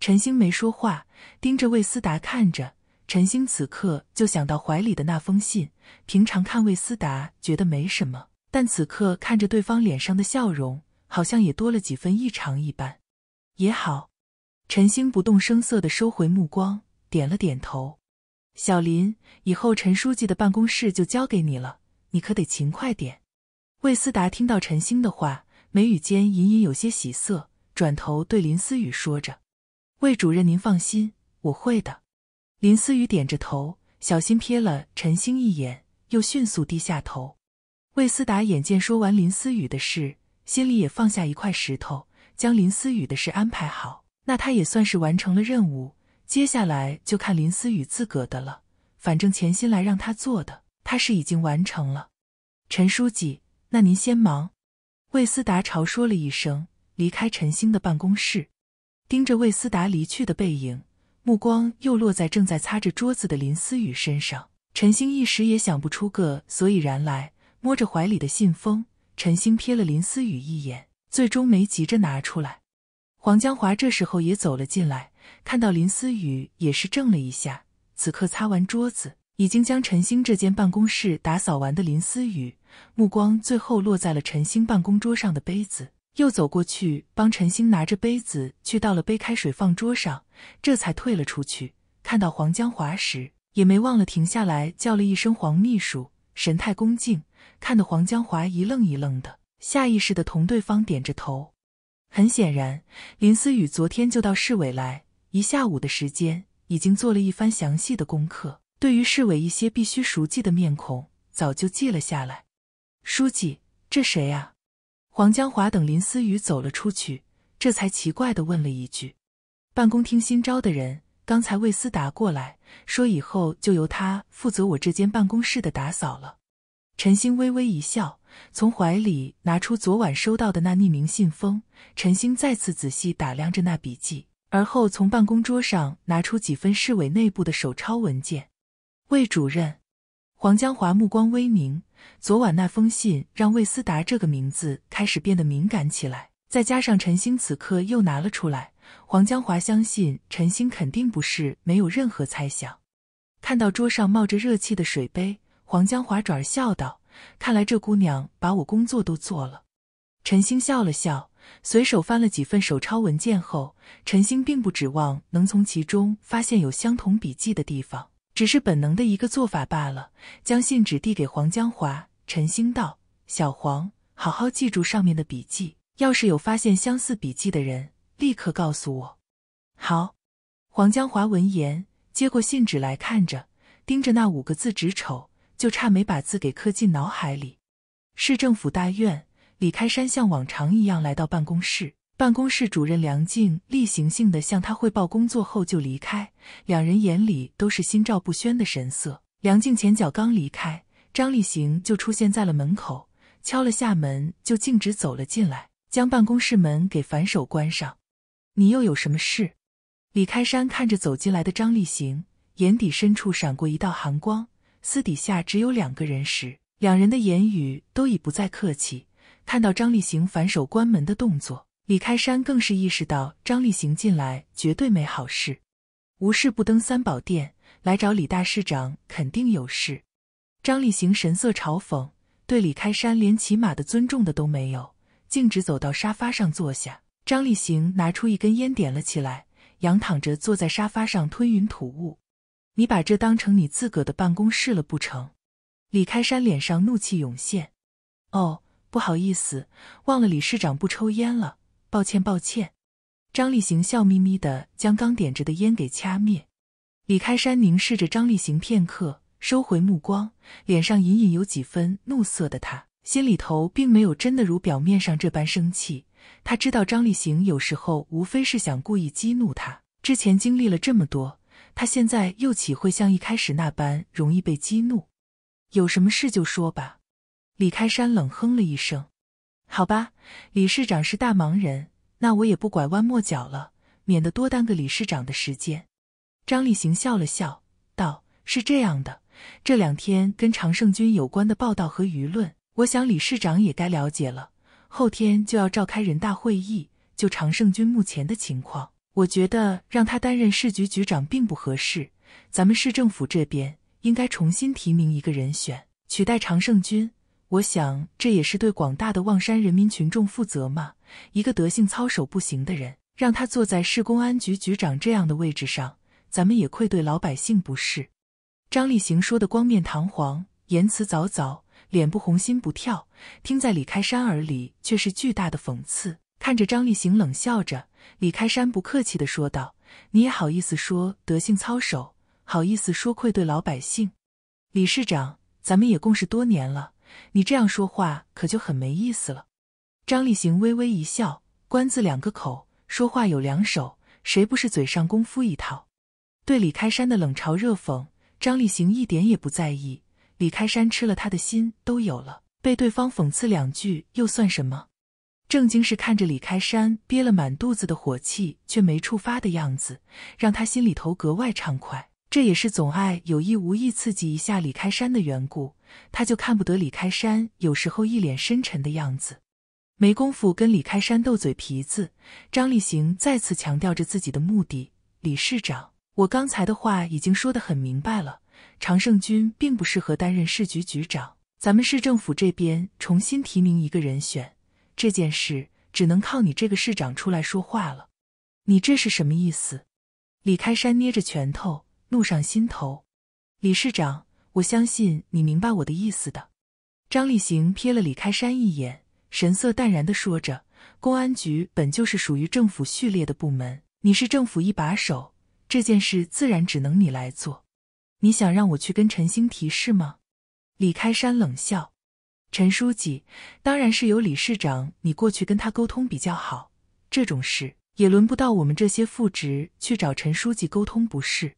陈星没说话，盯着魏思达看着。陈星此刻就想到怀里的那封信，平常看魏思达觉得没什么，但此刻看着对方脸上的笑容，好像也多了几分异常一般。也好，陈星不动声色的收回目光，点了点头。小林，以后陈书记的办公室就交给你了，你可得勤快点。魏思达听到陈星的话，眉宇间隐隐有些喜色，转头对林思雨说着。魏主任，您放心，我会的。林思雨点着头，小心瞥了陈星一眼，又迅速低下头。魏思达眼见说完林思雨的事，心里也放下一块石头，将林思雨的事安排好，那他也算是完成了任务。接下来就看林思雨自个的了，反正钱心来让他做的，他是已经完成了。陈书记，那您先忙。魏思达朝说了一声，离开陈星的办公室。盯着魏思达离去的背影，目光又落在正在擦着桌子的林思雨身上。陈星一时也想不出个所以然来，摸着怀里的信封，陈星瞥了林思雨一眼，最终没急着拿出来。黄江华这时候也走了进来，看到林思雨也是怔了一下。此刻擦完桌子，已经将陈星这间办公室打扫完的林思雨，目光最后落在了陈星办公桌上的杯子。又走过去帮陈星拿着杯子，去倒了杯开水放桌上，这才退了出去。看到黄江华时，也没忘了停下来叫了一声“黄秘书”，神态恭敬，看得黄江华一愣一愣的，下意识的同对方点着头。很显然，林思雨昨天就到市委来，一下午的时间已经做了一番详细的功课，对于市委一些必须熟记的面孔，早就记了下来。书记，这谁呀？黄江华等林思雨走了出去，这才奇怪的问了一句：“办公厅新招的人，刚才魏思达过来，说以后就由他负责我这间办公室的打扫了。”陈星微微一笑，从怀里拿出昨晚收到的那匿名信封。陈星再次仔细打量着那笔记，而后从办公桌上拿出几份市委内部的手抄文件。魏主任，黄江华目光微凝。昨晚那封信让魏思达这个名字开始变得敏感起来，再加上陈星此刻又拿了出来，黄江华相信陈星肯定不是没有任何猜想。看到桌上冒着热气的水杯，黄江华转而笑道：“看来这姑娘把我工作都做了。”陈星笑了笑，随手翻了几份手抄文件后，陈星并不指望能从其中发现有相同笔迹的地方。只是本能的一个做法罢了。将信纸递给黄江华，陈兴道：“小黄，好好记住上面的笔记，要是有发现相似笔记的人，立刻告诉我。”好。黄江华闻言接过信纸来看着，盯着那五个字直瞅，就差没把字给刻进脑海里。市政府大院，李开山像往常一样来到办公室。办公室主任梁静例行性的向他汇报工作后就离开，两人眼里都是心照不宣的神色。梁静前脚刚离开，张立行就出现在了门口，敲了下门就径直走了进来，将办公室门给反手关上。你又有什么事？李开山看着走进来的张立行，眼底深处闪过一道寒光。私底下只有两个人时，两人的言语都已不再客气。看到张立行反手关门的动作。李开山更是意识到，张立行进来绝对没好事。无事不登三宝殿，来找李大市长肯定有事。张立行神色嘲讽，对李开山连起码的尊重的都没有，径直走到沙发上坐下。张立行拿出一根烟，点了起来，仰躺着坐在沙发上吞云吐雾。你把这当成你自个的办公室了不成？李开山脸上怒气涌现。哦，不好意思，忘了李市长不抽烟了。抱歉，抱歉。张立行笑眯眯的将刚点着的烟给掐灭。李开山凝视着张立行片刻，收回目光，脸上隐隐有几分怒色的他，心里头并没有真的如表面上这般生气。他知道张立行有时候无非是想故意激怒他。之前经历了这么多，他现在又岂会像一开始那般容易被激怒？有什么事就说吧。李开山冷哼了一声。好吧，理事长是大忙人，那我也不拐弯抹角了，免得多耽搁理事长的时间。张立行笑了笑，道：“是这样的，这两天跟常胜军有关的报道和舆论，我想理事长也该了解了。后天就要召开人大会议，就常胜军目前的情况，我觉得让他担任市局局长并不合适。咱们市政府这边应该重新提名一个人选，取代常胜军。”我想，这也是对广大的望山人民群众负责嘛。一个德性操守不行的人，让他坐在市公安局局长这样的位置上，咱们也愧对老百姓，不是？张立行说的光面堂皇，言辞凿凿，脸不红心不跳，听在李开山耳里却是巨大的讽刺。看着张立行冷笑着，李开山不客气地说道：“你也好意思说德性操守？好意思说愧对老百姓？李市长，咱们也共事多年了。”你这样说话可就很没意思了。张立行微微一笑，官字两个口，说话有两手，谁不是嘴上功夫一套？对李开山的冷嘲热讽，张立行一点也不在意。李开山吃了他的心都有了，被对方讽刺两句又算什么？正经是看着李开山憋了满肚子的火气却没处发的样子，让他心里头格外畅快。这也是总爱有意无意刺激一下李开山的缘故。他就看不得李开山有时候一脸深沉的样子，没工夫跟李开山斗嘴皮子。张立行再次强调着自己的目的：“李市长，我刚才的话已经说得很明白了，常胜军并不适合担任市局局长，咱们市政府这边重新提名一个人选，这件事只能靠你这个市长出来说话了。你这是什么意思？”李开山捏着拳头，怒上心头：“李市长。”我相信你明白我的意思的。张立行瞥了李开山一眼，神色淡然地说着：“公安局本就是属于政府序列的部门，你是政府一把手，这件事自然只能你来做。你想让我去跟陈星提示吗？”李开山冷笑：“陈书记当然是由李市长你过去跟他沟通比较好，这种事也轮不到我们这些副职去找陈书记沟通，不是？”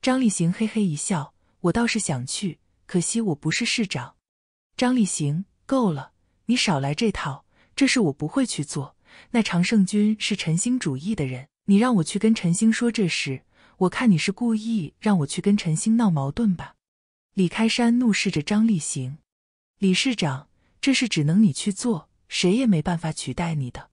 张立行嘿嘿一笑。我倒是想去，可惜我不是市长。张立行，够了，你少来这套，这事我不会去做。那常胜军是陈兴主义的人，你让我去跟陈兴说这事，我看你是故意让我去跟陈兴闹矛盾吧。李开山怒视着张立行，李市长，这事只能你去做，谁也没办法取代你的。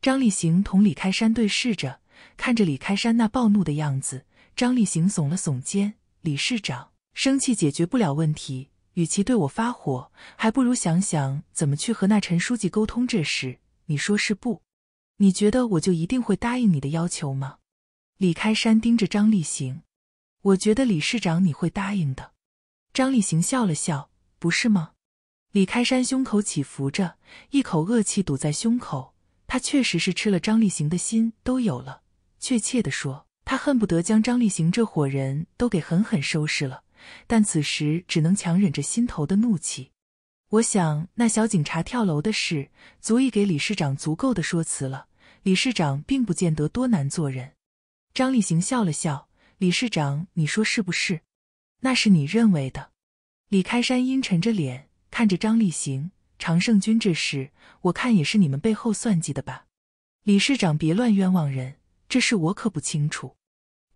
张立行同李开山对视着，看着李开山那暴怒的样子，张立行耸了耸肩，李市长。生气解决不了问题，与其对我发火，还不如想想怎么去和那陈书记沟通这事。你说是不？你觉得我就一定会答应你的要求吗？李开山盯着张立行，我觉得李市长你会答应的。张立行笑了笑，不是吗？李开山胸口起伏着，一口恶气堵在胸口。他确实是吃了张立行的心都有了，确切的说，他恨不得将张立行这伙人都给狠狠收拾了。但此时只能强忍着心头的怒气。我想那小警察跳楼的事，足以给李市长足够的说辞了。李市长并不见得多难做人。张立行笑了笑：“李市长，你说是不是？那是你认为的。”李开山阴沉着脸看着张立行：“常胜军这事，我看也是你们背后算计的吧？李市长别乱冤枉人，这事我可不清楚。”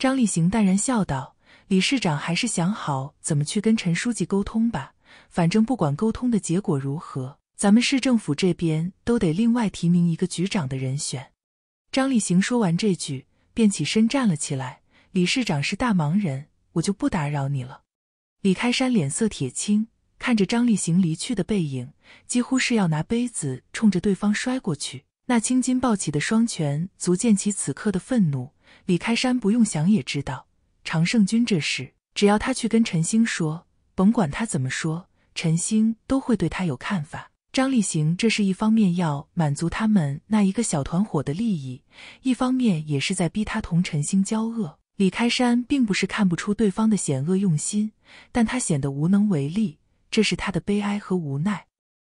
张立行淡然笑道。李市长还是想好怎么去跟陈书记沟通吧，反正不管沟通的结果如何，咱们市政府这边都得另外提名一个局长的人选。张立行说完这句，便起身站了起来。李市长是大忙人，我就不打扰你了。李开山脸色铁青，看着张立行离去的背影，几乎是要拿杯子冲着对方摔过去。那青筋暴起的双拳，足见其此刻的愤怒。李开山不用想也知道。常胜军这事，只要他去跟陈星说，甭管他怎么说，陈星都会对他有看法。张立行这是一方面要满足他们那一个小团伙的利益，一方面也是在逼他同陈星交恶。李开山并不是看不出对方的险恶用心，但他显得无能为力，这是他的悲哀和无奈。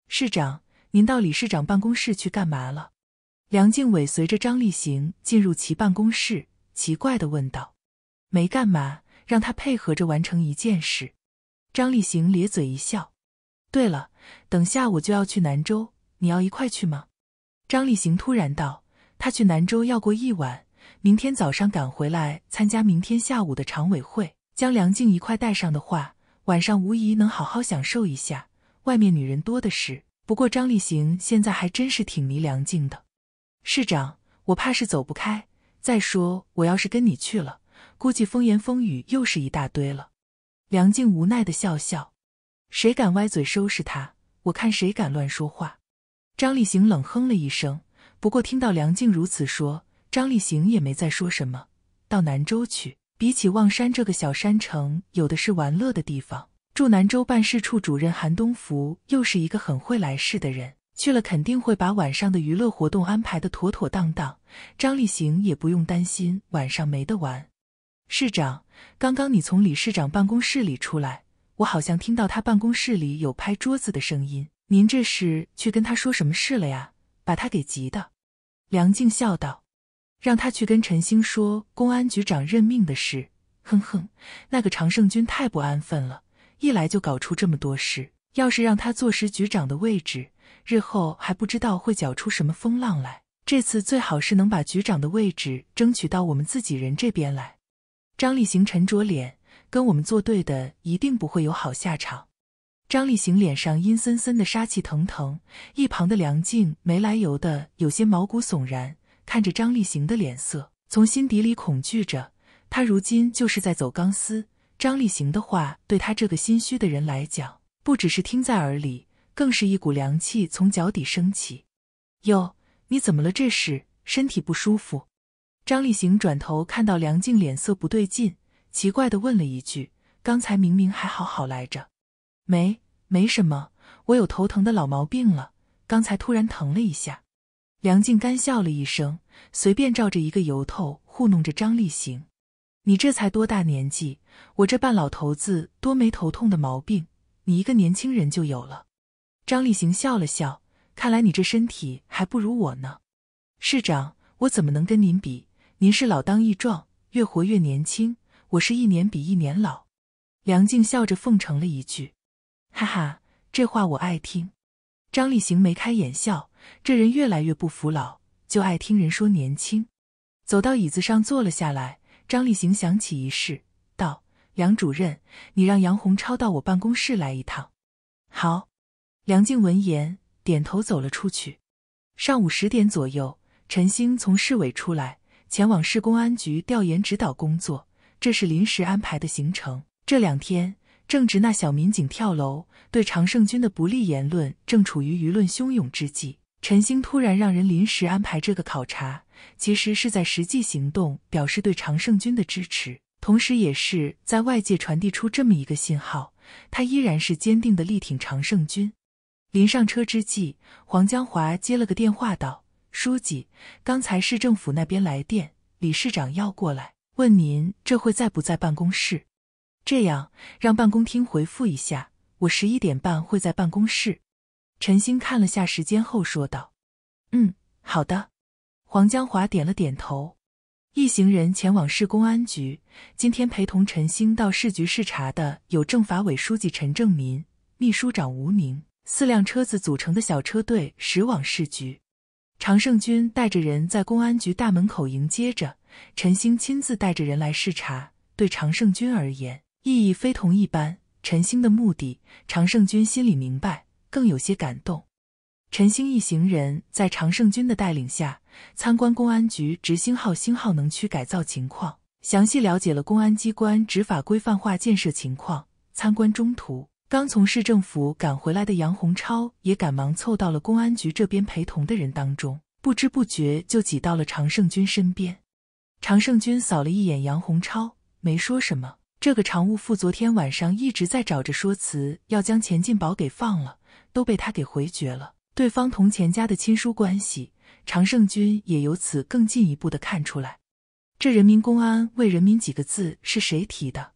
市长，您到李市长办公室去干嘛了？梁静伟随着张立行进入其办公室，奇怪地问道。没干嘛，让他配合着完成一件事。张立行咧嘴一笑。对了，等下我就要去南州，你要一块去吗？张立行突然道：“他去南州要过一晚，明天早上赶回来参加明天下午的常委会。将梁静一块带上的话，晚上无疑能好好享受一下。外面女人多的是。不过张立行现在还真是挺迷梁静的。市长，我怕是走不开。再说，我要是跟你去了……”估计风言风语又是一大堆了。梁静无奈的笑笑：“谁敢歪嘴收拾他？我看谁敢乱说话。”张立行冷哼了一声。不过听到梁静如此说，张立行也没再说什么。到南州去，比起望山这个小山城，有的是玩乐的地方。驻南州办事处主任韩东福又是一个很会来事的人，去了肯定会把晚上的娱乐活动安排的妥妥当当。张立行也不用担心晚上没得玩。市长，刚刚你从李市长办公室里出来，我好像听到他办公室里有拍桌子的声音。您这是去跟他说什么事了呀？把他给急的。梁静笑道：“让他去跟陈星说公安局长任命的事。哼哼，那个常胜军太不安分了，一来就搞出这么多事。要是让他坐实局长的位置，日后还不知道会搅出什么风浪来。这次最好是能把局长的位置争取到我们自己人这边来。”张立行沉着脸，跟我们作对的一定不会有好下场。张立行脸上阴森森的，杀气腾腾。一旁的梁静没来由的有些毛骨悚然，看着张立行的脸色，从心底里恐惧着。他如今就是在走钢丝。张立行的话对他这个心虚的人来讲，不只是听在耳里，更是一股凉气从脚底升起。哟，你怎么了？这是身体不舒服？张立行转头看到梁静脸色不对劲，奇怪的问了一句：“刚才明明还好好来着，没，没什么，我有头疼的老毛病了，刚才突然疼了一下。”梁静干笑了一声，随便照着一个由头糊弄着张立行：“你这才多大年纪，我这半老头子多没头痛的毛病，你一个年轻人就有了。”张立行笑了笑：“看来你这身体还不如我呢，市长，我怎么能跟您比？”您是老当益壮，越活越年轻；我是一年比一年老。梁静笑着奉承了一句：“哈哈，这话我爱听。”张立行眉开眼笑，这人越来越不服老，就爱听人说年轻。走到椅子上坐了下来。张立行想起一事，道：“梁主任，你让杨红超到我办公室来一趟。”好。梁静闻言点头走了出去。上午十点左右，陈星从市委出来。前往市公安局调研指导工作，这是临时安排的行程。这两天正值那小民警跳楼、对常胜军的不利言论正处于舆论汹涌之际，陈星突然让人临时安排这个考察，其实是在实际行动表示对常胜军的支持，同时也是在外界传递出这么一个信号：他依然是坚定的力挺常胜军。临上车之际，黄江华接了个电话，道。书记，刚才市政府那边来电，李市长要过来问您，这会在不在办公室？这样，让办公厅回复一下，我十一点半会在办公室。陈星看了下时间后说道：“嗯，好的。”黄江华点了点头。一行人前往市公安局。今天陪同陈星到市局视察的有政法委书记陈正民、秘书长吴宁。四辆车子组成的小车队驶往市局。常胜军带着人在公安局大门口迎接着，陈兴亲自带着人来视察，对常胜军而言意义非同一般。陈兴的目的，常胜军心里明白，更有些感动。陈兴一行人在常胜军的带领下参观公安局执星号、星号能区改造情况，详细了解了公安机关执法规范化建设情况，参观中途。刚从市政府赶回来的杨洪超也赶忙凑到了公安局这边陪同的人当中，不知不觉就挤到了常胜军身边。常胜军扫了一眼杨洪超，没说什么。这个常务副昨天晚上一直在找着说辞，要将钱进宝给放了，都被他给回绝了。对方同钱家的亲疏关系，常胜军也由此更进一步的看出来，这“人民公安为人民”几个字是谁提的？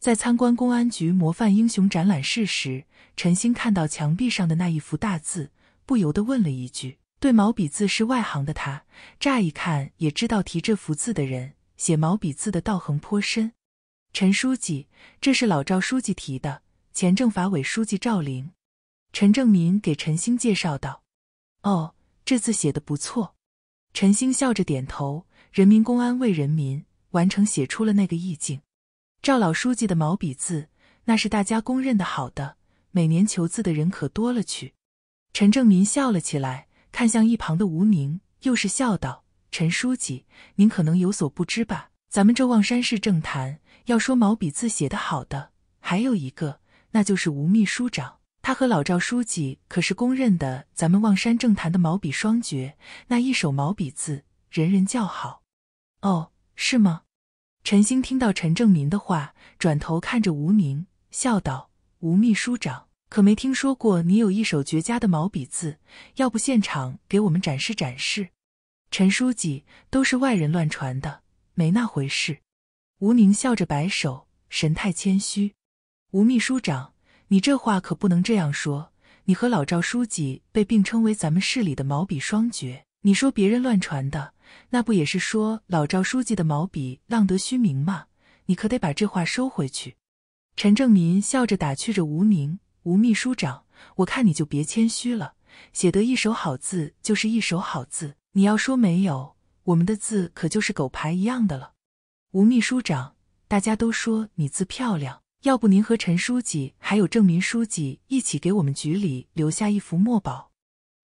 在参观公安局模范英雄展览室时，陈星看到墙壁上的那一幅大字，不由得问了一句：“对毛笔字是外行的他，乍一看也知道提这幅字的人写毛笔字的道行颇深。”陈书记，这是老赵书记提的，前政法委书记赵琳。陈正民给陈星介绍道：“哦，这字写的不错。”陈星笑着点头：“人民公安为人民，完成写出了那个意境。”赵老书记的毛笔字，那是大家公认的好的。每年求字的人可多了去。陈正民笑了起来，看向一旁的吴宁，又是笑道：“陈书记，您可能有所不知吧？咱们这望山市政坛，要说毛笔字写得好的，还有一个，那就是吴秘书长。他和老赵书记可是公认的咱们望山政坛的毛笔双绝。那一手毛笔字，人人叫好。哦，是吗？”陈星听到陈正民的话，转头看着吴宁，笑道：“吴秘书长，可没听说过你有一手绝佳的毛笔字，要不现场给我们展示展示？”陈书记都是外人乱传的，没那回事。”吴宁笑着摆手，神态谦虚。“吴秘书长，你这话可不能这样说。你和老赵书记被并称为咱们市里的毛笔双绝，你说别人乱传的？”那不也是说老赵书记的毛笔浪得虚名吗？你可得把这话收回去。陈正民笑着打趣着吴明：“吴秘书长，我看你就别谦虚了，写得一手好字就是一手好字。你要说没有，我们的字可就是狗牌一样的了。”吴秘书长，大家都说你字漂亮，要不您和陈书记还有正民书记一起给我们局里留下一幅墨宝。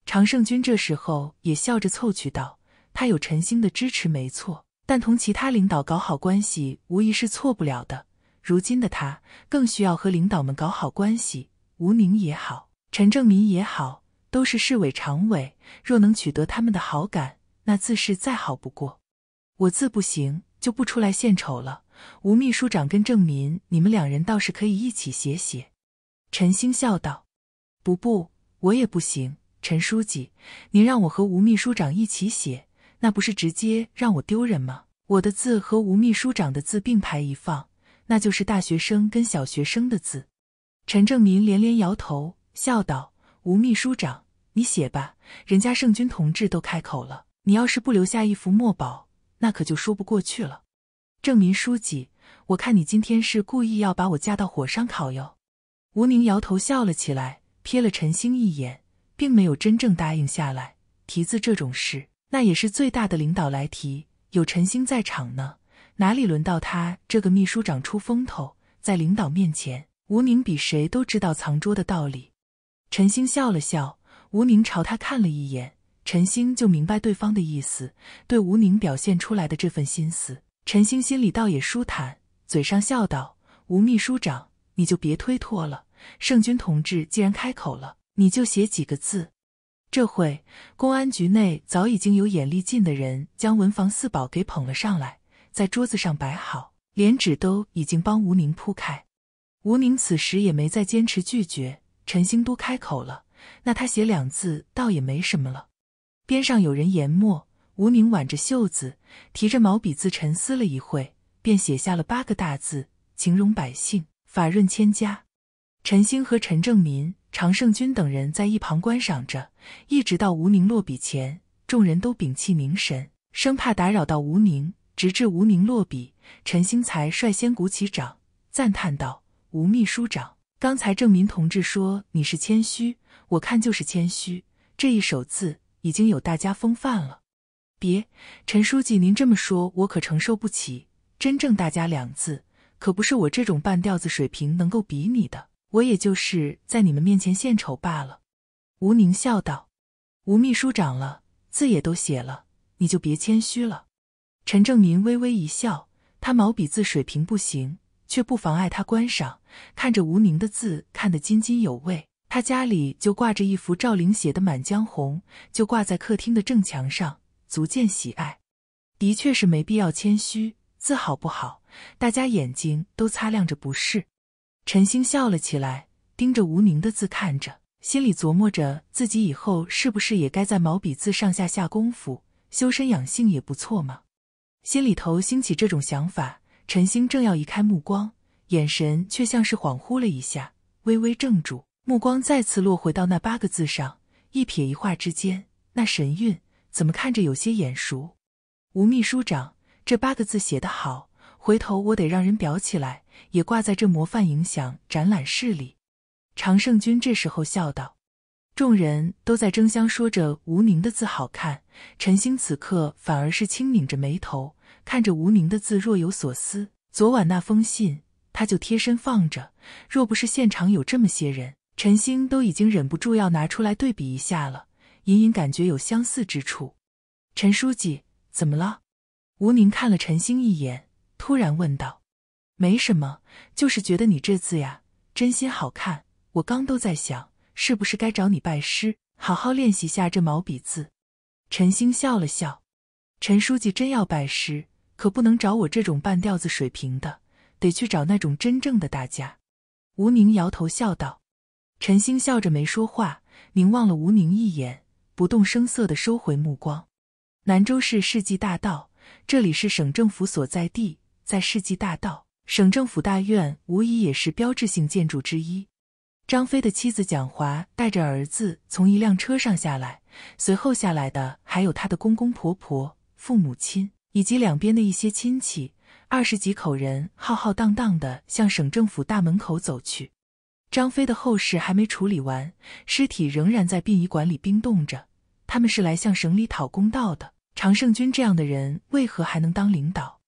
常胜军这时候也笑着凑趣道。他有陈星的支持，没错，但同其他领导搞好关系，无疑是错不了的。如今的他更需要和领导们搞好关系，吴宁也好，陈正民也好，都是市委常委。若能取得他们的好感，那自是再好不过。我字不行，就不出来献丑了。吴秘书长跟郑民，你们两人倒是可以一起写写。陈星笑道：“不不，我也不行。陈书记，您让我和吴秘书长一起写。”那不是直接让我丢人吗？我的字和吴秘书长的字并排一放，那就是大学生跟小学生的字。陈正明连连摇头，笑道：“吴秘书长，你写吧，人家圣君同志都开口了，你要是不留下一幅墨宝，那可就说不过去了。”正明书记，我看你今天是故意要把我架到火上烤哟。吴宁摇头笑了起来，瞥了陈星一眼，并没有真正答应下来提字这种事。那也是最大的领导来提，有陈星在场呢，哪里轮到他这个秘书长出风头？在领导面前，吴宁比谁都知道藏拙的道理。陈星笑了笑，吴宁朝他看了一眼，陈星就明白对方的意思。对吴宁表现出来的这份心思，陈星心里倒也舒坦，嘴上笑道：“吴秘书长，你就别推脱了。盛军同志既然开口了，你就写几个字。”这会，公安局内早已经有眼力劲的人将文房四宝给捧了上来，在桌子上摆好，连纸都已经帮吴宁铺开。吴宁此时也没再坚持拒绝，陈兴都开口了，那他写两字倒也没什么了。边上有人研墨，吴宁挽着袖子，提着毛笔字沉思了一会，便写下了八个大字：“情融百姓，法润千家。”陈星和陈正民、常胜军等人在一旁观赏着，一直到吴宁落笔前，众人都屏气凝神，生怕打扰到吴宁。直至吴宁落笔，陈星才率先鼓起掌，赞叹道：“吴秘书长，刚才正民同志说你是谦虚，我看就是谦虚。这一手字已经有大家风范了。”“别，陈书记，您这么说我可承受不起。真正‘大家’两字，可不是我这种半吊子水平能够比拟的。”我也就是在你们面前献丑罢了。”吴宁笑道，“吴秘书长了，字也都写了，你就别谦虚了。”陈正民微微一笑，他毛笔字水平不行，却不妨碍他观赏，看着吴宁的字看得津津有味。他家里就挂着一幅赵灵写的《满江红》，就挂在客厅的正墙上，足见喜爱。的确是没必要谦虚，字好不好，大家眼睛都擦亮着，不是？陈星笑了起来，盯着吴宁的字看着，心里琢磨着自己以后是不是也该在毛笔字上下下功夫，修身养性也不错嘛。心里头兴起这种想法，陈星正要移开目光，眼神却像是恍惚了一下，微微怔住，目光再次落回到那八个字上。一撇一画之间，那神韵怎么看着有些眼熟？吴秘书长，这八个字写得好，回头我得让人裱起来。也挂在这模范影响展览室里。常胜军这时候笑道：“众人都在争相说着吴宁的字好看。”陈星此刻反而是轻拧着眉头，看着吴宁的字若有所思。昨晚那封信，他就贴身放着。若不是现场有这么些人，陈星都已经忍不住要拿出来对比一下了，隐隐感觉有相似之处。陈书记，怎么了？吴宁看了陈星一眼，突然问道。没什么，就是觉得你这字呀，真心好看。我刚都在想，是不是该找你拜师，好好练习下这毛笔字。陈星笑了笑，陈书记真要拜师，可不能找我这种半吊子水平的，得去找那种真正的大家。吴宁摇头笑道。陈星笑着没说话，凝望了吴宁一眼，不动声色的收回目光。南州市世纪大道，这里是省政府所在地，在世纪大道。省政府大院无疑也是标志性建筑之一。张飞的妻子蒋华带着儿子从一辆车上下来，随后下来的还有他的公公婆婆、父母亲以及两边的一些亲戚，二十几口人浩浩荡荡的向省政府大门口走去。张飞的后事还没处理完，尸体仍然在殡仪馆里冰冻着。他们是来向省里讨公道的。常胜军这样的人为何还能当领导？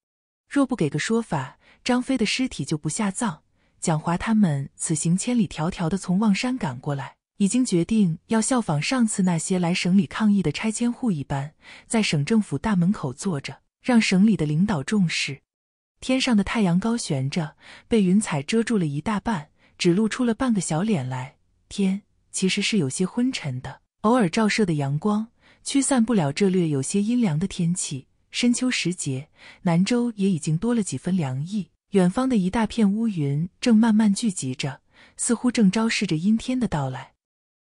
若不给个说法？张飞的尸体就不下葬。蒋华他们此行千里迢迢的从望山赶过来，已经决定要效仿上次那些来省里抗议的拆迁户一般，在省政府大门口坐着，让省里的领导重视。天上的太阳高悬着，被云彩遮住了一大半，只露出了半个小脸来。天其实是有些昏沉的，偶尔照射的阳光驱散不了这略有些阴凉的天气。深秋时节，南州也已经多了几分凉意。远方的一大片乌云正慢慢聚集着，似乎正昭示着阴天的到来。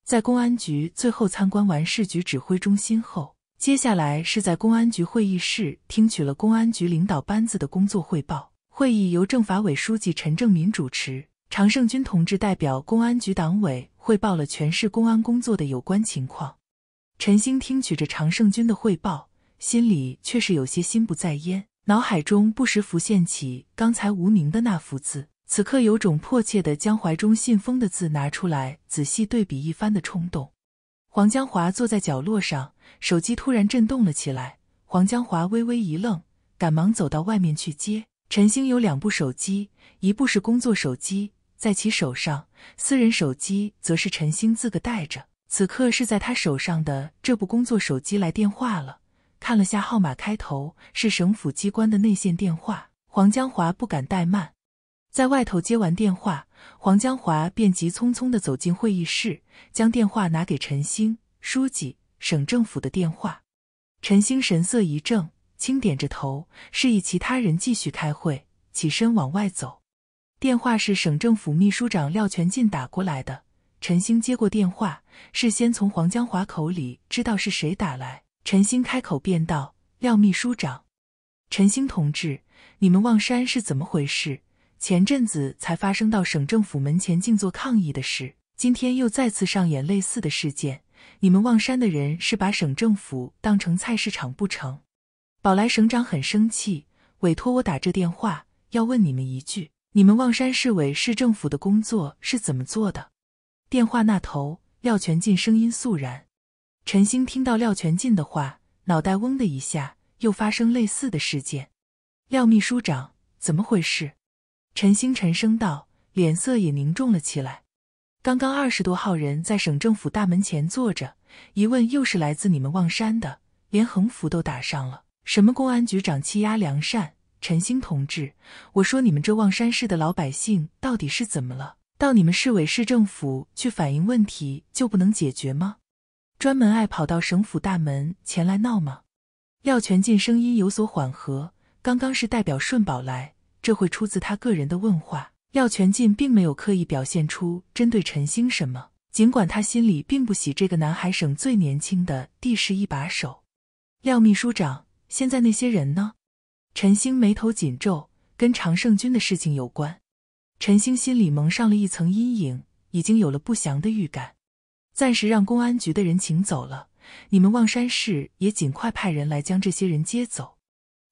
在公安局最后参观完市局指挥中心后，接下来是在公安局会议室听取了公安局领导班子的工作汇报。会议由政法委书记陈正民主持，常胜军同志代表公安局党委汇报了全市公安工作的有关情况。陈星听取着常胜军的汇报，心里却是有些心不在焉。脑海中不时浮现起刚才无名的那幅字，此刻有种迫切的将怀中信封的字拿出来仔细对比一番的冲动。黄江华坐在角落上，手机突然震动了起来。黄江华微微一愣，赶忙走到外面去接。陈星有两部手机，一部是工作手机，在其手上；私人手机则是陈星自个带着。此刻是在他手上的这部工作手机来电话了。看了下号码，开头是省府机关的内线电话。黄江华不敢怠慢，在外头接完电话，黄江华便急匆匆地走进会议室，将电话拿给陈兴书记。省政府的电话，陈兴神色一正，轻点着头，示意其他人继续开会，起身往外走。电话是省政府秘书长廖全进打过来的。陈兴接过电话，事先从黄江华口里知道是谁打来。陈兴开口便道：“廖秘书长，陈兴同志，你们望山是怎么回事？前阵子才发生到省政府门前静坐抗议的事，今天又再次上演类似的事件。你们望山的人是把省政府当成菜市场不成？”宝来省长很生气，委托我打这电话，要问你们一句：你们望山市委市政府的工作是怎么做的？电话那头，廖全进声音肃然。陈星听到廖全进的话，脑袋嗡的一下，又发生类似的事件。廖秘书长，怎么回事？陈星沉声道，脸色也凝重了起来。刚刚二十多号人在省政府大门前坐着，一问又是来自你们望山的，连横幅都打上了，什么公安局长欺压良善。陈星同志，我说你们这望山市的老百姓到底是怎么了？到你们市委市政府去反映问题就不能解决吗？专门爱跑到省府大门前来闹吗？廖全进声音有所缓和，刚刚是代表顺宝来，这会出自他个人的问话。廖全进并没有刻意表现出针对陈星什么，尽管他心里并不喜这个南海省最年轻的地市一把手。廖秘书长，现在那些人呢？陈星眉头紧皱，跟常胜军的事情有关。陈星心里蒙上了一层阴影，已经有了不祥的预感。暂时让公安局的人请走了，你们望山市也尽快派人来将这些人接走。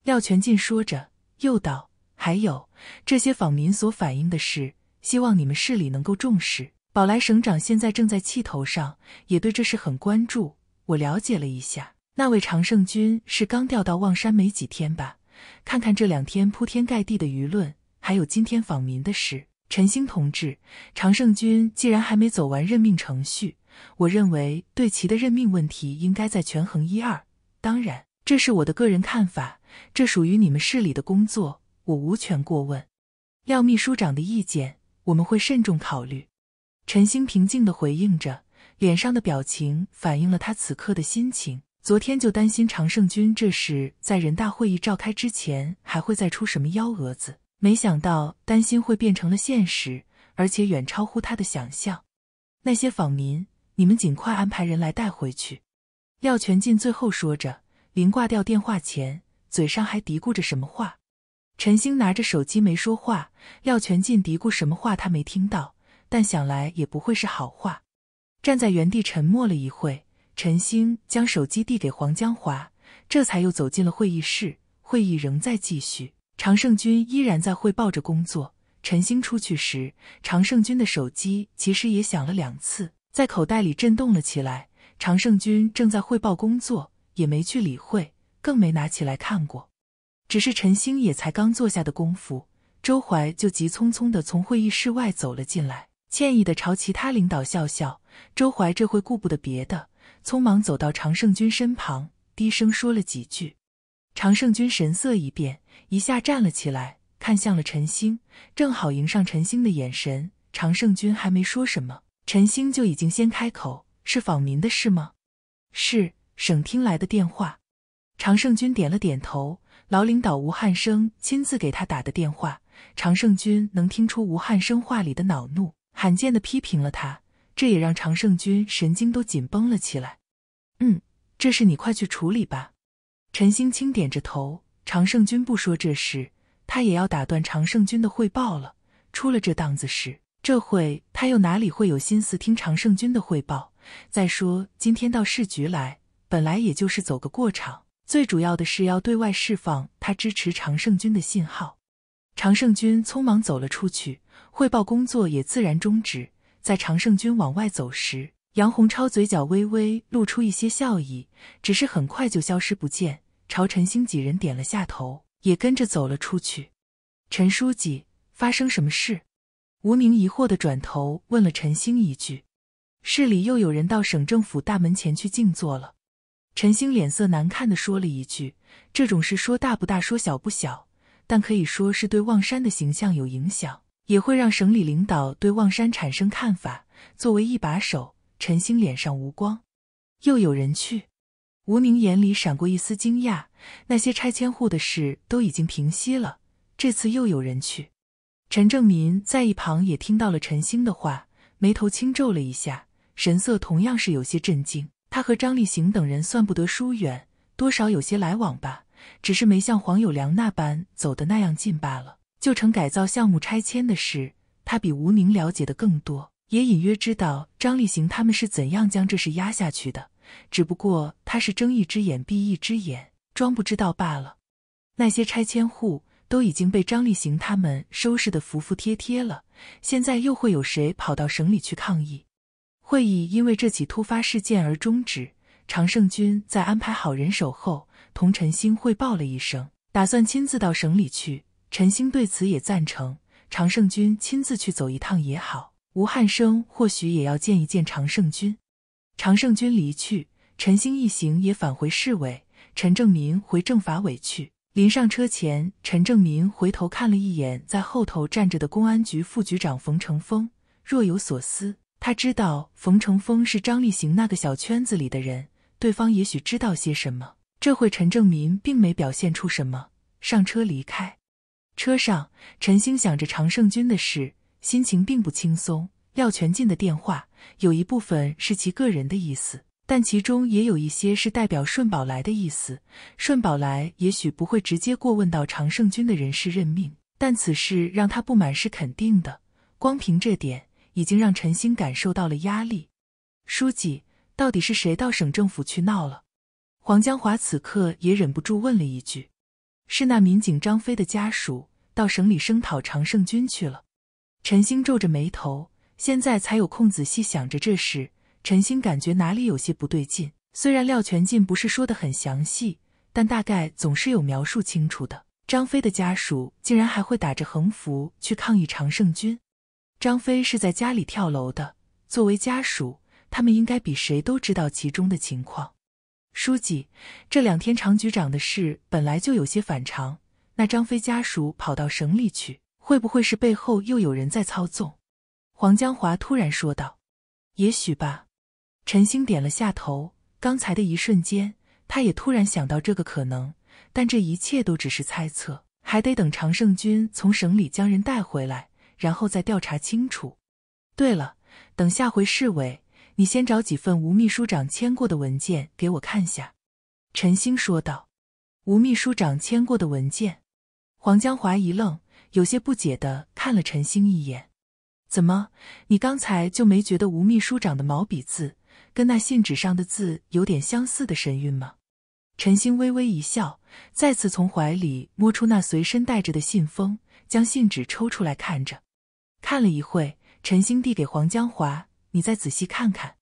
廖全进说着，又道：“还有这些访民所反映的事，希望你们市里能够重视。宝来省长现在正在气头上，也对这事很关注。我了解了一下，那位常胜军是刚调到望山没几天吧？看看这两天铺天盖地的舆论，还有今天访民的事。陈兴同志，常胜军既然还没走完任命程序。”我认为对其的任命问题应该再权衡一二，当然，这是我的个人看法，这属于你们市里的工作，我无权过问。廖秘书长的意见，我们会慎重考虑。陈星平静地回应着，脸上的表情反映了他此刻的心情。昨天就担心常胜军这事在人大会议召开之前还会再出什么幺蛾子，没想到担心会变成了现实，而且远超乎他的想象。那些访民。你们尽快安排人来带回去。”廖全进最后说着，临挂掉电话前，嘴上还嘀咕着什么话。陈星拿着手机没说话。廖全进嘀咕什么话，他没听到，但想来也不会是好话。站在原地沉默了一会，陈星将手机递给黄江华，这才又走进了会议室。会议仍在继续，常胜军依然在汇报着工作。陈星出去时，常胜军的手机其实也响了两次。在口袋里震动了起来。常胜军正在汇报工作，也没去理会，更没拿起来看过。只是陈星也才刚坐下的功夫，周怀就急匆匆地从会议室外走了进来，歉意地朝其他领导笑笑。周怀这会顾不得别的，匆忙走到常胜军身旁，低声说了几句。常胜军神色一变，一下站了起来，看向了陈星，正好迎上陈星的眼神。常胜军还没说什么。陈星就已经先开口：“是访民的事吗？”“是省厅来的电话。”常胜军点了点头。老领导吴汉生亲自给他打的电话，常胜军能听出吴汉生话里的恼怒，罕见的批评了他，这也让常胜军神经都紧绷了起来。“嗯，这事你快去处理吧。”陈星轻点着头。常胜军不说这事，他也要打断常胜军的汇报了。出了这档子事。这会他又哪里会有心思听常胜军的汇报？再说今天到市局来，本来也就是走个过场，最主要的是要对外释放他支持常胜军的信号。常胜军匆忙走了出去，汇报工作也自然终止。在常胜军往外走时，杨洪超嘴角微微露出一些笑意，只是很快就消失不见，朝陈星几人点了下头，也跟着走了出去。陈书记，发生什么事？吴宁疑惑的转头问了陈星一句：“市里又有人到省政府大门前去静坐了。”陈星脸色难看的说了一句：“这种事说大不大，说小不小，但可以说是对望山的形象有影响，也会让省里领导对望山产生看法。作为一把手，陈星脸上无光。”又有人去，吴宁眼里闪过一丝惊讶：“那些拆迁户的事都已经平息了，这次又有人去。”陈正民在一旁也听到了陈星的话，眉头轻皱了一下，神色同样是有些震惊。他和张立行等人算不得疏远，多少有些来往吧，只是没像黄有良那般走得那样近罢了。旧城改造项目拆迁的事，他比吴宁了解的更多，也隐约知道张立行他们是怎样将这事压下去的。只不过他是睁一只眼闭一只眼，装不知道罢了。那些拆迁户。都已经被张立行他们收拾的服服帖帖了，现在又会有谁跑到省里去抗议？会议因为这起突发事件而终止。常胜军在安排好人手后，同陈兴汇报了一声，打算亲自到省里去。陈兴对此也赞成，常胜军亲自去走一趟也好。吴汉生或许也要见一见常胜军。常胜军离去，陈兴一行也返回市委，陈正民回政法委去。临上车前，陈正民回头看了一眼在后头站着的公安局副局长冯成峰，若有所思。他知道冯成峰是张立行那个小圈子里的人，对方也许知道些什么。这会，陈正民并没表现出什么，上车离开。车上，陈星想着常胜军的事，心情并不轻松。廖全进的电话，有一部分是其个人的意思。但其中也有一些是代表顺宝来的意思。顺宝来也许不会直接过问到常胜军的人事任命，但此事让他不满是肯定的。光凭这点，已经让陈兴感受到了压力。书记，到底是谁到省政府去闹了？黄江华此刻也忍不住问了一句：“是那民警张飞的家属到省里声讨常胜军去了？”陈兴皱着眉头，现在才有空仔细想着这事。陈星感觉哪里有些不对劲。虽然廖全进不是说的很详细，但大概总是有描述清楚的。张飞的家属竟然还会打着横幅去抗议常胜军。张飞是在家里跳楼的，作为家属，他们应该比谁都知道其中的情况。书记，这两天常局长的事本来就有些反常，那张飞家属跑到省里去，会不会是背后又有人在操纵？黄江华突然说道：“也许吧。”陈星点了下头，刚才的一瞬间，他也突然想到这个可能，但这一切都只是猜测，还得等常胜军从省里将人带回来，然后再调查清楚。对了，等下回市委，你先找几份吴秘书长签过的文件给我看下。”陈星说道。“吴秘书长签过的文件？”黄江华一愣，有些不解的看了陈星一眼，“怎么，你刚才就没觉得吴秘书长的毛笔字？”跟那信纸上的字有点相似的神韵吗？陈星微微一笑，再次从怀里摸出那随身带着的信封，将信纸抽出来看着，看了一会，陈星递给黄江华：“你再仔细看看。”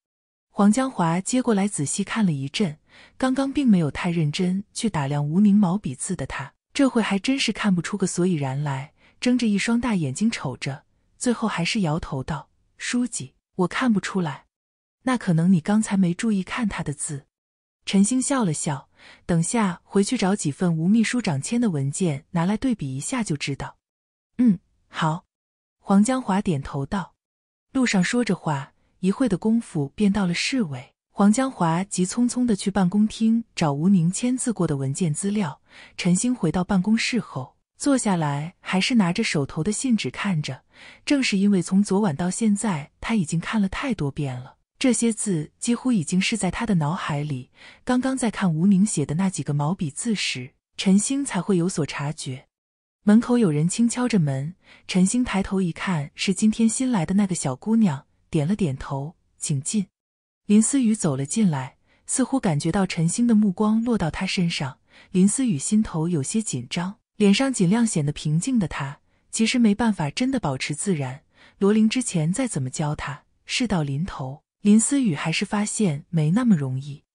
黄江华接过来仔细看了一阵，刚刚并没有太认真去打量吴宁毛笔字的他，这会还真是看不出个所以然来，睁着一双大眼睛瞅着，最后还是摇头道：“书记，我看不出来。”那可能你刚才没注意看他的字。陈星笑了笑，等下回去找几份吴秘书长签的文件拿来对比一下就知道。嗯，好。黄江华点头道。路上说着话，一会的功夫便到了市委。黄江华急匆匆的去办公厅找吴宁签字过的文件资料。陈星回到办公室后，坐下来还是拿着手头的信纸看着，正是因为从昨晚到现在他已经看了太多遍了。这些字几乎已经是在他的脑海里。刚刚在看吴宁写的那几个毛笔字时，陈星才会有所察觉。门口有人轻敲着门，陈星抬头一看，是今天新来的那个小姑娘，点了点头，请进。林思雨走了进来，似乎感觉到陈星的目光落到她身上，林思雨心头有些紧张，脸上尽量显得平静的她，其实没办法真的保持自然。罗琳之前再怎么教她，事到临头。林思雨还是发现没那么容易。